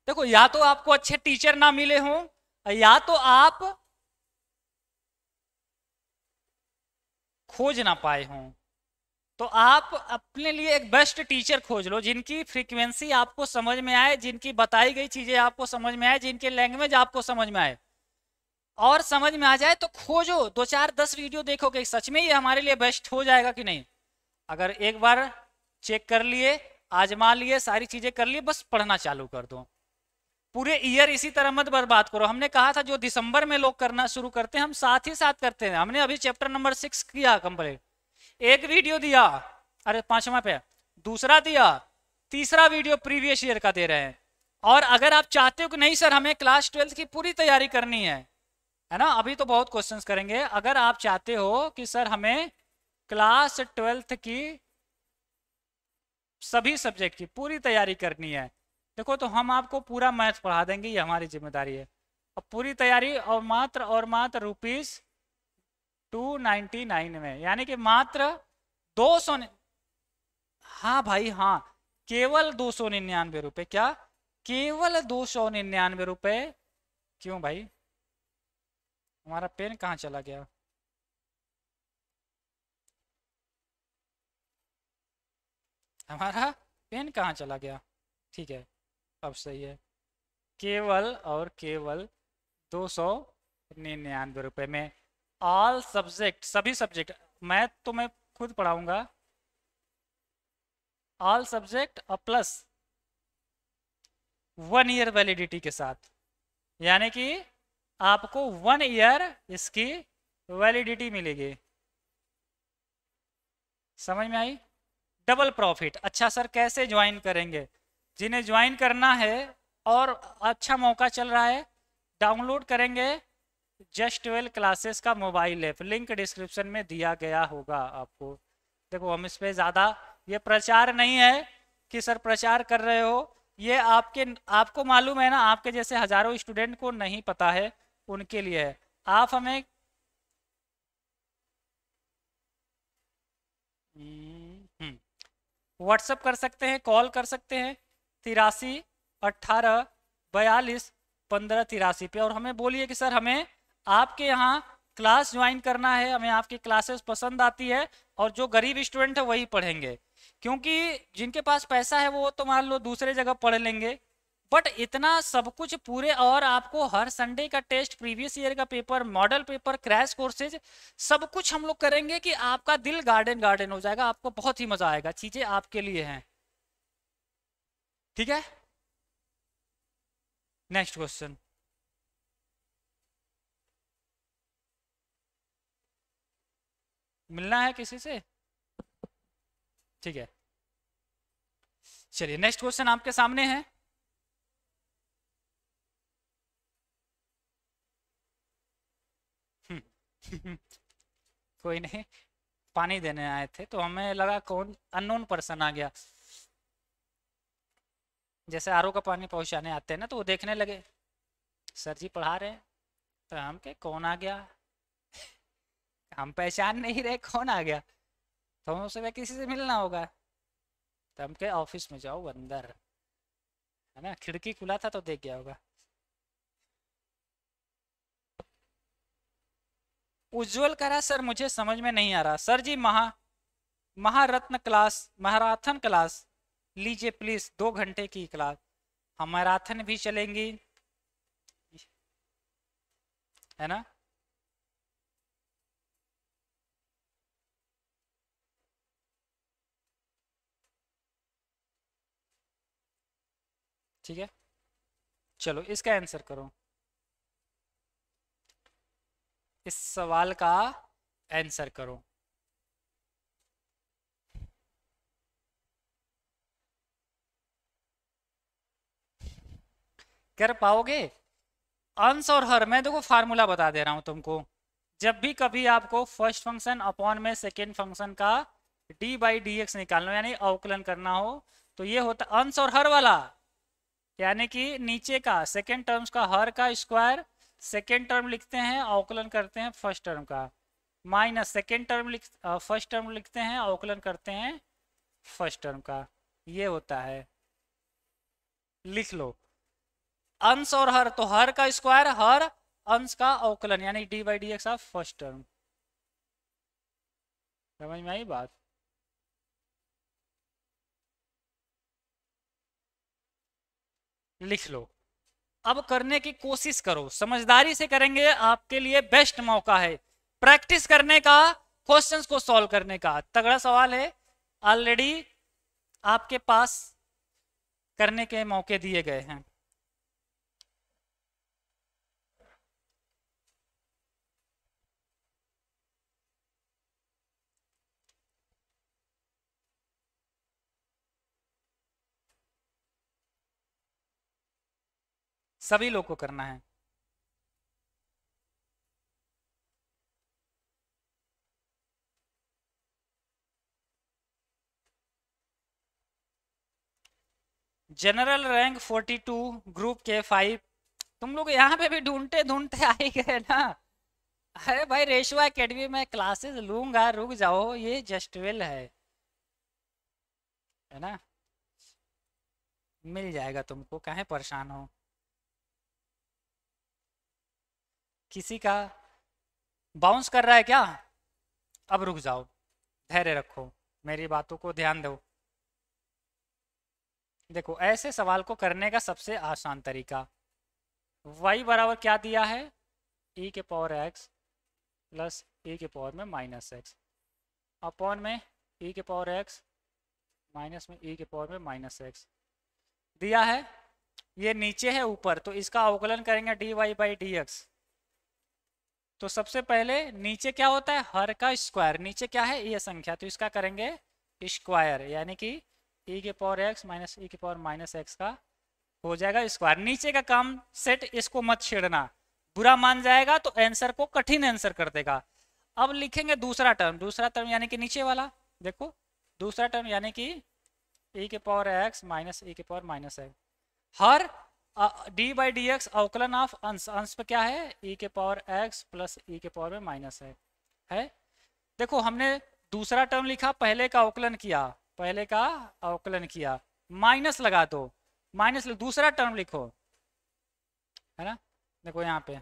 देखो या तो आपको अच्छे टीचर ना मिले हों या तो आप खोज ना पाए हों तो आप अपने लिए एक बेस्ट टीचर खोज लो जिनकी फ्रीक्वेंसी आपको समझ में आए जिनकी बताई गई चीजें आपको समझ में आए जिनके लैंग्वेज आपको समझ में आए और समझ में आ जाए तो खोजो दो चार दस वीडियो देखोगे सच में ये हमारे लिए बेस्ट हो जाएगा कि नहीं अगर एक बार चेक कर लिए आजमा लिए सारी चीजें कर लिए बस पढ़ना चालू कर दो पूरे ईयर इसी तरह मत बर्बाद करो हमने कहा था जो दिसंबर में लोग करना शुरू करते हैं हम साथ ही साथ करते हैं हमने अभी चैप्टर नंबर सिक्स किया कंप्लीट एक वीडियो दिया अरे पांचवा पे दूसरा दिया तीसरा वीडियो प्रीवियस ईयर का दे रहे हैं और अगर आप चाहते हो कि नहीं सर हमें क्लास ट्वेल्थ की पूरी तैयारी करनी है है ना अभी तो बहुत क्वेश्चंस करेंगे अगर आप चाहते हो कि सर हमें क्लास ट्वेल्थ की सभी सब्जेक्ट की पूरी तैयारी करनी है देखो तो हम आपको पूरा मैथ पढ़ा देंगे ये हमारी जिम्मेदारी है और पूरी तैयारी और मात्र और मात्र रुपीस टू नाइनटी नाइन में यानी कि मात्र दो सौ हाँ भाई हाँ केवल दो सौ निन्यानवे रुपये क्या केवल दो सौ निन्यानवे रुपये क्यों भाई हमारा पेन कहाँ चला गया हमारा पेन कहाँ चला गया ठीक है अब सही है केवल और केवल दो सौ निन्यानवे रुपये में ऑल सब्जेक्ट सभी सब्जेक्ट मैथ तो मैं खुद पढ़ाऊंगा ऑल सब्जेक्ट और प्लस वन ईयर वैलिडिटी के साथ यानी कि आपको वन ईयर इसकी वैलिडिटी मिलेगी समझ में आई डबल प्रॉफिट अच्छा सर कैसे ज्वाइन करेंगे जिन्हें ज्वाइन करना है और अच्छा मौका चल रहा है डाउनलोड करेंगे जस्ट ट्वेल्व क्लासेस का मोबाइल ऐप लिंक डिस्क्रिप्शन में दिया गया होगा आपको देखो हम इस पर ज़्यादा ये प्रचार नहीं है कि सर प्रचार कर रहे हो ये आपके आपको मालूम है ना आपके जैसे हजारों स्टूडेंट को नहीं पता है उनके लिए है आप हमें व्हाट्सएप हम्म, कर सकते हैं कॉल कर सकते हैं तिरासी अट्ठारह बयालीस पंद्रह तिरासी पे और हमें बोलिए कि सर हमें आपके यहाँ क्लास ज्वाइन करना है हमें आपकी क्लासेस पसंद आती है और जो गरीब स्टूडेंट है वही पढ़ेंगे क्योंकि जिनके पास पैसा है वो तो मान लो दूसरे जगह पढ़ लेंगे बट इतना सब कुछ पूरे और आपको हर संडे का टेस्ट प्रीवियस ईयर का paper model paper crash courses सब कुछ हम लोग करेंगे कि आपका दिल गार्डन गार्डन हो जाएगा आपको बहुत ही मजा आएगा चीजें आपके लिए हैं ठीक है नेक्स्ट क्वेश्चन मिलना है किसी से ठीक है चलिए नेक्स्ट क्वेश्चन आपके सामने है [LAUGHS] कोई नहीं पानी देने आए थे तो हमें लगा कौन अननोन पर्सन आ गया जैसे आर का पानी पहुंचाने आते हैं ना तो वो देखने लगे सर जी पढ़ा रहे तो हम के कौन आ गया [LAUGHS] हम पहचान नहीं रहे कौन आ गया तो हम उसे किसी से मिलना होगा तो हम के ऑफिस में जाओ अंदर है ना खिड़की खुला था तो देख गया होगा उज्जवल कह रहा सर मुझे समझ में नहीं आ रहा सर जी महा महारत्न क्लास महाराथन क्लास लीजिए प्लीज दो घंटे की क्लास हम मैराथन भी चलेंगी है ना ठीक है चलो इसका आंसर करो इस सवाल का आंसर करो कर पाओगे अंश और हर मैं देखो फार्मूला बता दे रहा हूं तुमको जब भी कभी आपको फर्स्ट फंक्शन अपॉन में सेकेंड फंक्शन का डी बाई डी एक्स निकालना यानी अवकलन करना हो तो ये होता अंश और हर वाला यानी कि नीचे का सेकेंड टर्म्स का हर का स्क्वायर सेकेंड टर्म लिखते हैं अवकलन करते हैं फर्स्ट टर्म का माइनस सेकेंड टर्म लिख फर्स्ट टर्म लिखते हैं अवकलन करते हैं फर्स्ट टर्म का ये होता है लिख लो अंश और हर तो हर का स्क्वायर हर अंश का अवकलन यानी d by D x of first term समझ में आई बात लिख लो अब करने की कोशिश करो समझदारी से करेंगे आपके लिए बेस्ट मौका है प्रैक्टिस करने का क्वेश्चंस को सॉल्व करने का तगड़ा सवाल है ऑलरेडी आपके पास करने के मौके दिए गए हैं सभी लोग को करना है जनरल रैंक 42 ग्रुप के फाइव तुम लोग यहाँ पे भी ढूंढते ढूंढते [LAUGHS] आ ही गए ना अरे भाई रेशवा एकेडमी में क्लासेस लूंगा रुक जाओ ये जस्ट वेल है है ना मिल जाएगा तुमको कहे परेशान हो किसी का बाउंस कर रहा है क्या अब रुक जाओ धैर्य रखो मेरी बातों को ध्यान दो देखो ऐसे सवाल को करने का सबसे आसान तरीका वाई बराबर क्या दिया है e के पावर x प्लस e के पावर में माइनस एक्स अपॉन में e के पावर x माइनस में e के पावर में माइनस एक्स दिया है ये नीचे है ऊपर तो इसका अवकलन करेंगे dy y by D x तो सबसे पहले नीचे क्या होता है हर का स्क्वायर नीचे क्या है ये e संख्या तो इसका करेंगे स्क्वायर यानी कि e के power x minus e e के पावर माइनस एक्स का हो जाएगा स्क्वायर नीचे का काम सेट इसको मत छेड़ना बुरा मान जाएगा तो आंसर को कठिन आंसर कर देगा अब लिखेंगे दूसरा टर्म दूसरा टर्म यानी कि नीचे वाला देखो दूसरा टर्म यानी कि e के power x minus e e के पावर माइनस एक्स हर डी बाई डी एक्स अवकलन ऑफ अंश अंश पे क्या है ई e के पावर एक्स प्लस ई के पावर में माइनस है है देखो हमने दूसरा टर्म लिखा पहले का अवकलन किया पहले का अवकलन किया माइनस लगा दो माइनस दूसरा टर्म लिखो है ना देखो यहाँ पे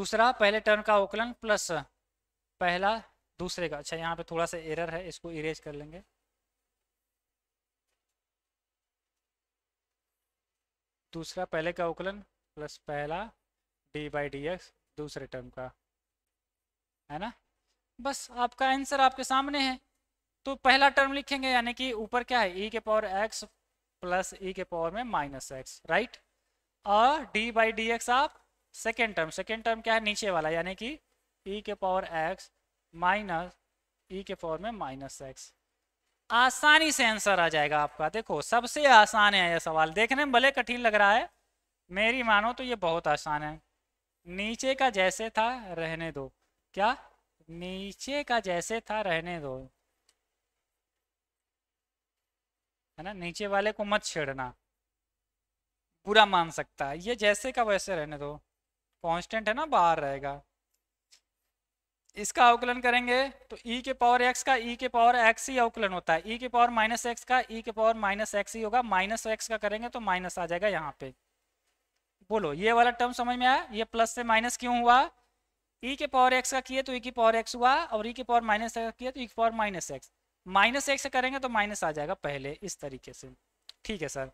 दूसरा पहले टर्म का अवकलन प्लस पहला दूसरे का अच्छा यहाँ पे थोड़ा सा एरर है इसको इरेज कर लेंगे दूसरा पहले का अवकलन प्लस पहला डी बाई डी एक्स दूसरे टर्म का है ना बस आपका आंसर आपके सामने है तो पहला टर्म लिखेंगे यानी कि ऊपर क्या है ई e के पावर एक्स प्लस ई के पावर में माइनस एक्स राइट और डी बाई डी एक्स आप सेकेंड टर्म सेकेंड टर्म क्या है नीचे वाला यानी कि ई e के पावर एक्स माइनस ई के पावर में माइनस एक्स आसानी से आंसर आ जाएगा आपका देखो सबसे आसान है यह सवाल देखने में भले कठिन लग रहा है मेरी मानो तो ये बहुत आसान है नीचे का जैसे था रहने दो क्या नीचे का जैसे था रहने दो है ना नीचे वाले को मत छेड़ना बुरा मान सकता है ये जैसे का वैसे रहने दो कांस्टेंट है ना बाहर रहेगा इसका अवकलन करेंगे तो e के पावर x का e के पावर x ही अवकलन होता है e के पावर माइनस एक्स का e के पावर माइनस एक्स ही होगा माइनस एक्स का करेंगे तो माइनस आ जाएगा यहाँ पे बोलो ये वाला टर्म समझ में आया ये प्लस से माइनस क्यों हुआ e के पावर x का किए तो e की पावर x हुआ और e के पावर माइनस एक्स किए तो e की power minus x minus x करेंगे तो माइनस आ जाएगा पहले इस तरीके से ठीक है सर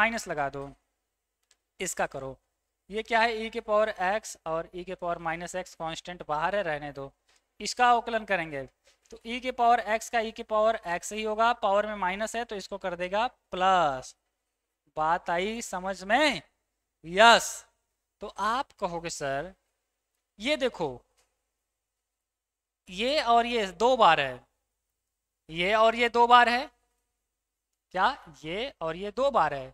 माइनस लगा दो इसका करो ये क्या है ई e के पावर एक्स और ई e के पावर माइनस एक्स कॉन्स्टेंट बाहर है रहने दो इसका अवकलन करेंगे तो ई e के पावर एक्स का ई के पावर एक्स ही होगा पावर में माइनस है तो इसको कर देगा प्लस बात आई समझ में यस तो आप कहोगे सर ये देखो ये और ये दो बार है ये और ये दो बार है क्या ये और ये दो बार है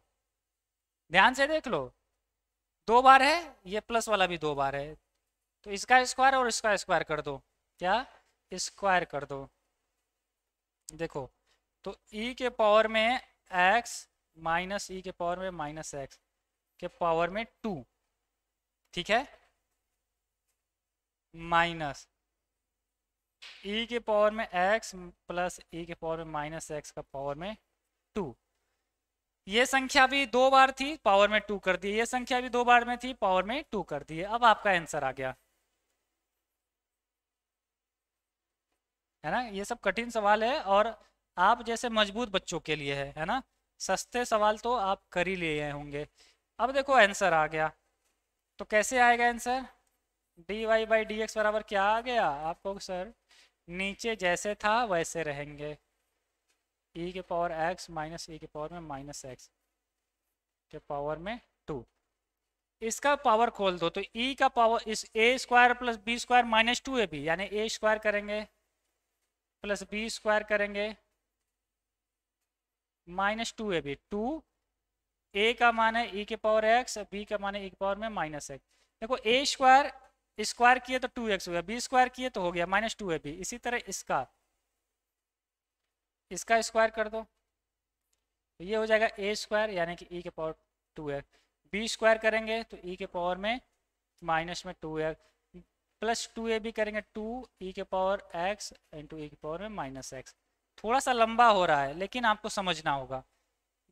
ध्यान से देख लो दो बार है ये प्लस वाला भी दो बार है तो इसका स्क्वायर और इसका स्क्वायर कर दो क्या स्क्वायर कर दो देखो तो ई e के पावर में एक्स माइनस ई के पावर में माइनस एक्स के पावर में टू ठीक है माइनस ई e के पावर में एक्स प्लस ई के पावर में माइनस एक्स का पावर में टू ये संख्या भी दो बार थी पावर में टू कर दी ये संख्या भी दो बार में थी पावर में टू कर दी अब आपका आंसर आ गया है ना ये सब कठिन सवाल है और आप जैसे मजबूत बच्चों के लिए है है ना सस्ते सवाल तो आप कर ही लिए होंगे अब देखो आंसर आ गया तो कैसे आएगा answer d Y by D x बराबर क्या आ गया आपको सर नीचे जैसे था वैसे रहेंगे ए e के पावर एक्स माइनस ई के पावर में माइनस एक्स के पावर में टू इसका पावर खोल दो तो ई e का पावर इस a square plus b square minus two a b यानी ए स्क्वायर करेंगे प्लस बी स्क्वायर करेंगे minus two a b two a का मान है ई e के पावर एक्स बी का मान है ई के पावर में माइनस एक्स देखो ए स्क्वायर स्क्वायर किए तो टू एक्स हो गया बी स्क्वायर किए तो हो गया माइनस टू ए बी इसी तरह इसका इसका स्क्वायर कर दो तो ये हो जाएगा ए स्क्वायर यानी कि ई e के power two x b square करेंगे तो ई e के पावर में माइनस में two x plus two a भी करेंगे टू ई e के पावर एक्स इंटू ई के पावर में माइनस एक्स थोड़ा सा लंबा हो रहा है लेकिन आपको समझना होगा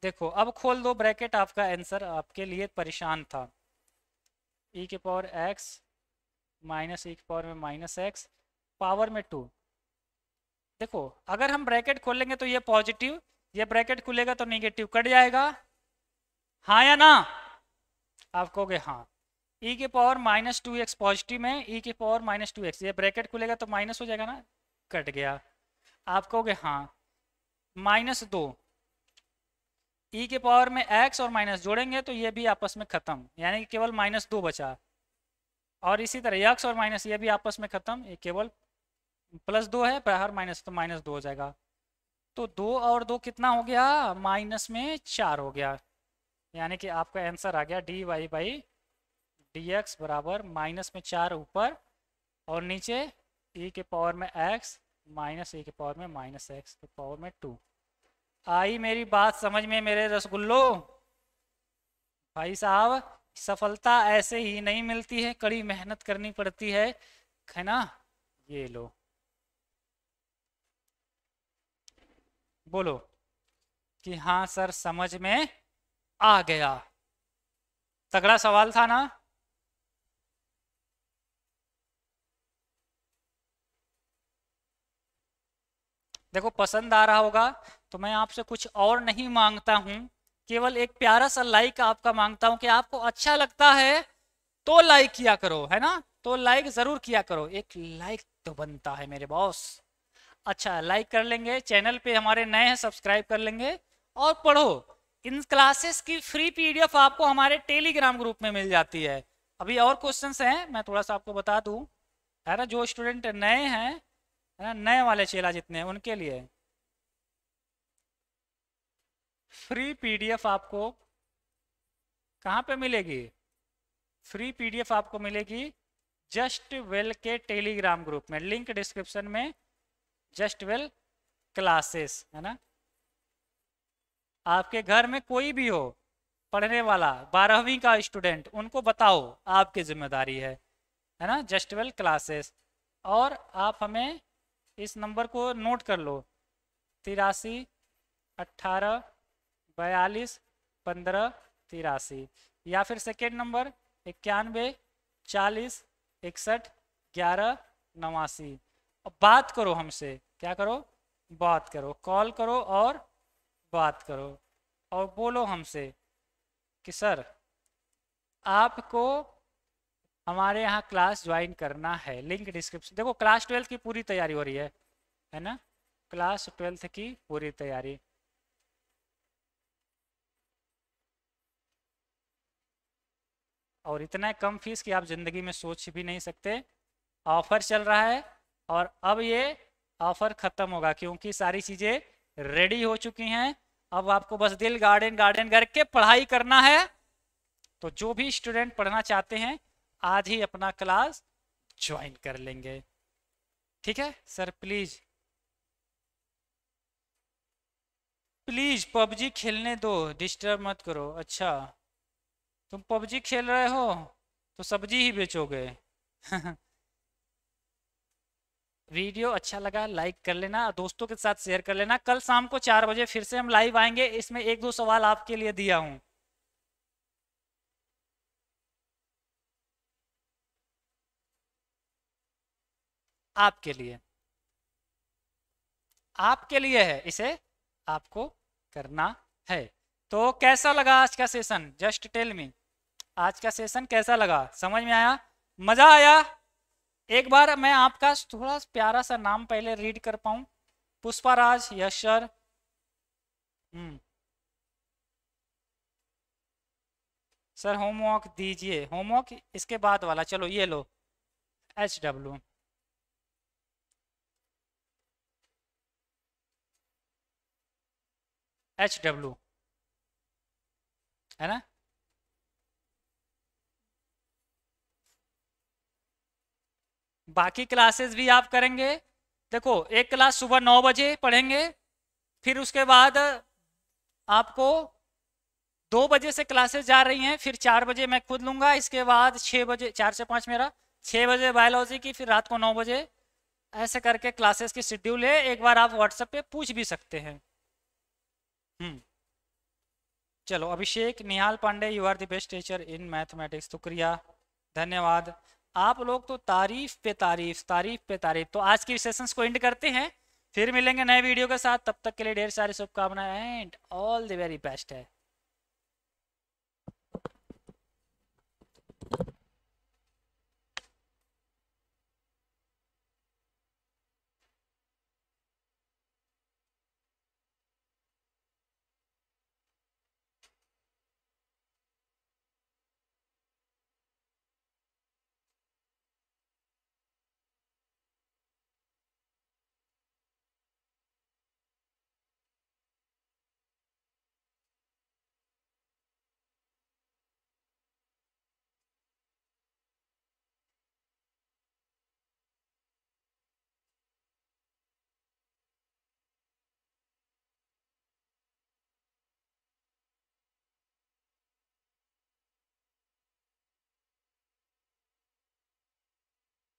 देखो अब खोल दो ब्रैकेट आपका आंसर आपके लिए परेशान था ई के पावर एक्स माइनस ई के पावर में माइनस एक्स पावर में टू देखो अगर हम ब्रैकेट खोलेंगे तो ये पॉजिटिव ये ब्रैकेट खुलेगा तो निगेटिव कट जाएगा हाँ या ना आप कहोगे हाँ e के power minus two x positive में e के पावर माइनस टू एक्स ये ब्रैकेट खुलेगा तो माइनस हो जाएगा ना कट गया आप कहोगे हाँ माइनस दो ई के पावर में एक्स और माइनस जोड़ेंगे तो ये भी आपस में खत्म यानी कि केवल माइनस दो बचा और इसी तरह एक्स और माइनस ये भी आपस में खत्म ये केवल प्लस दो है प्रहर माइनस तो माइनस दो हो जाएगा तो दो और दो कितना हो गया माइनस में चार हो गया यानी कि आपका आंसर आ गया d Y by D x बराबर माइनस में चार ऊपर और नीचे ई e के पावर में एक्स माइनस ई e के पावर में माइनस एक्स के पावर में टू आई मेरी बात समझ में मेरे रसगुल्लो भाई साहब सफलता ऐसे ही नहीं मिलती है कड़ी मेहनत करनी पड़ती है है ना ये लो बोलो कि हाँ सर समझ में आ गया तगड़ा सवाल था ना देखो पसंद आ रहा होगा तो मैं आपसे कुछ और नहीं मांगता हूं केवल एक प्यारा सा लाइक आपका मांगता हूं कि आपको अच्छा लगता है तो लाइक किया करो है ना तो लाइक जरूर किया करो एक लाइक तो बनता है मेरे बॉस अच्छा लाइक कर लेंगे चैनल पे हमारे नए हैं सब्सक्राइब कर लेंगे और पढ़ो इन क्लासेस की फ्री पीडीएफ आपको हमारे टेलीग्राम ग्रुप में मिल जाती है अभी और क्वेश्चंस हैं मैं थोड़ा सा आपको बता दूं है ना जो स्टूडेंट नए हैं है ना नए वाले चेला जितने हैं उनके लिए फ्री पीडीएफ आपको कहाँ पे मिलेगी फ्री पीडीएफ आपको मिलेगी जस्ट वेल के टेलीग्राम ग्रुप में लिंक डिस्क्रिप्शन में जस्ट वेल क्लासेस है ना आपके घर में कोई भी हो पढ़ने वाला बारहवीं का स्टूडेंट उनको बताओ आपकी जिम्मेदारी है है ना जस्ट वेल क्लासेस और आप हमें इस नंबर को नोट कर लो तिरासी अट्ठारह बयालीस पंद्रह तिरासी या फिर सेकेंड नंबर इक्यानवे चालीस इकसठ ग्यारह नवासी बात करो हमसे क्या करो बात करो कॉल करो और बात करो और बोलो हमसे कि सर आपको हमारे यहाँ क्लास ज्वाइन करना है लिंक डिस्क्रिप्शन देखो क्लास ट्वेल्थ की पूरी तैयारी हो रही है है ना क्लास ट्वेल्थ की पूरी तैयारी और इतना कम फीस कि आप जिंदगी में सोच भी नहीं सकते ऑफर चल रहा है और अब ये ऑफर खत्म होगा क्योंकि सारी चीजें रेडी हो चुकी हैं अब आपको बस दिल गार्डन गार्डन करके पढ़ाई करना है तो जो भी स्टूडेंट पढ़ना चाहते हैं आज ही अपना क्लास ज्वाइन कर लेंगे ठीक है सर प्लीज प्लीज पबजी खेलने दो डिस्टर्ब मत करो अच्छा तुम पबजी खेल रहे हो तो सब्जी ही बेचोगे [LAUGHS] वीडियो अच्छा लगा लाइक कर लेना दोस्तों के साथ शेयर कर लेना कल शाम को चार बजे फिर से हम लाइव आएंगे इसमें एक दो सवाल आपके लिए दिया हूं आपके लिए आपके लिए है इसे आपको करना है तो कैसा लगा आज का सेशन जस्ट टेल मी आज का सेशन कैसा लगा समझ में आया मजा आया एक बार मैं आपका थोड़ा प्यारा सा नाम पहले रीड कर पाऊं पुष्पाराज यशर हम्म सर होमवर्क दीजिए होमवर्क इसके बाद वाला चलो ये लो एच डब्ल्यू एच डब्ल्यू है ना बाकी क्लासेस भी आप करेंगे देखो एक क्लास सुबह नौ बजे पढ़ेंगे फिर उसके बाद आपको दो बजे से क्लासेस जा रही हैं फिर चार बजे मैं खुद लूंगा इसके बाद छः बजे चार से पाँच मेरा छः बजे बायोलॉजी की फिर रात को नौ बजे ऐसे करके क्लासेस की शेड्यूल है एक बार आप व्हाट्सएप पे पूछ भी सकते हैं हम्म चलो Abhishek Nihal Pandey you are the best teacher in mathematics शुक्रिया धन्यवाद आप लोग तो तारीफ पे तारीफ तारीफ पे तारीफ तो आज की सेशन को एंड करते हैं फिर मिलेंगे नए वीडियो के साथ तब तक के लिए ढेर सारी शुभकामनाएं and all the very best है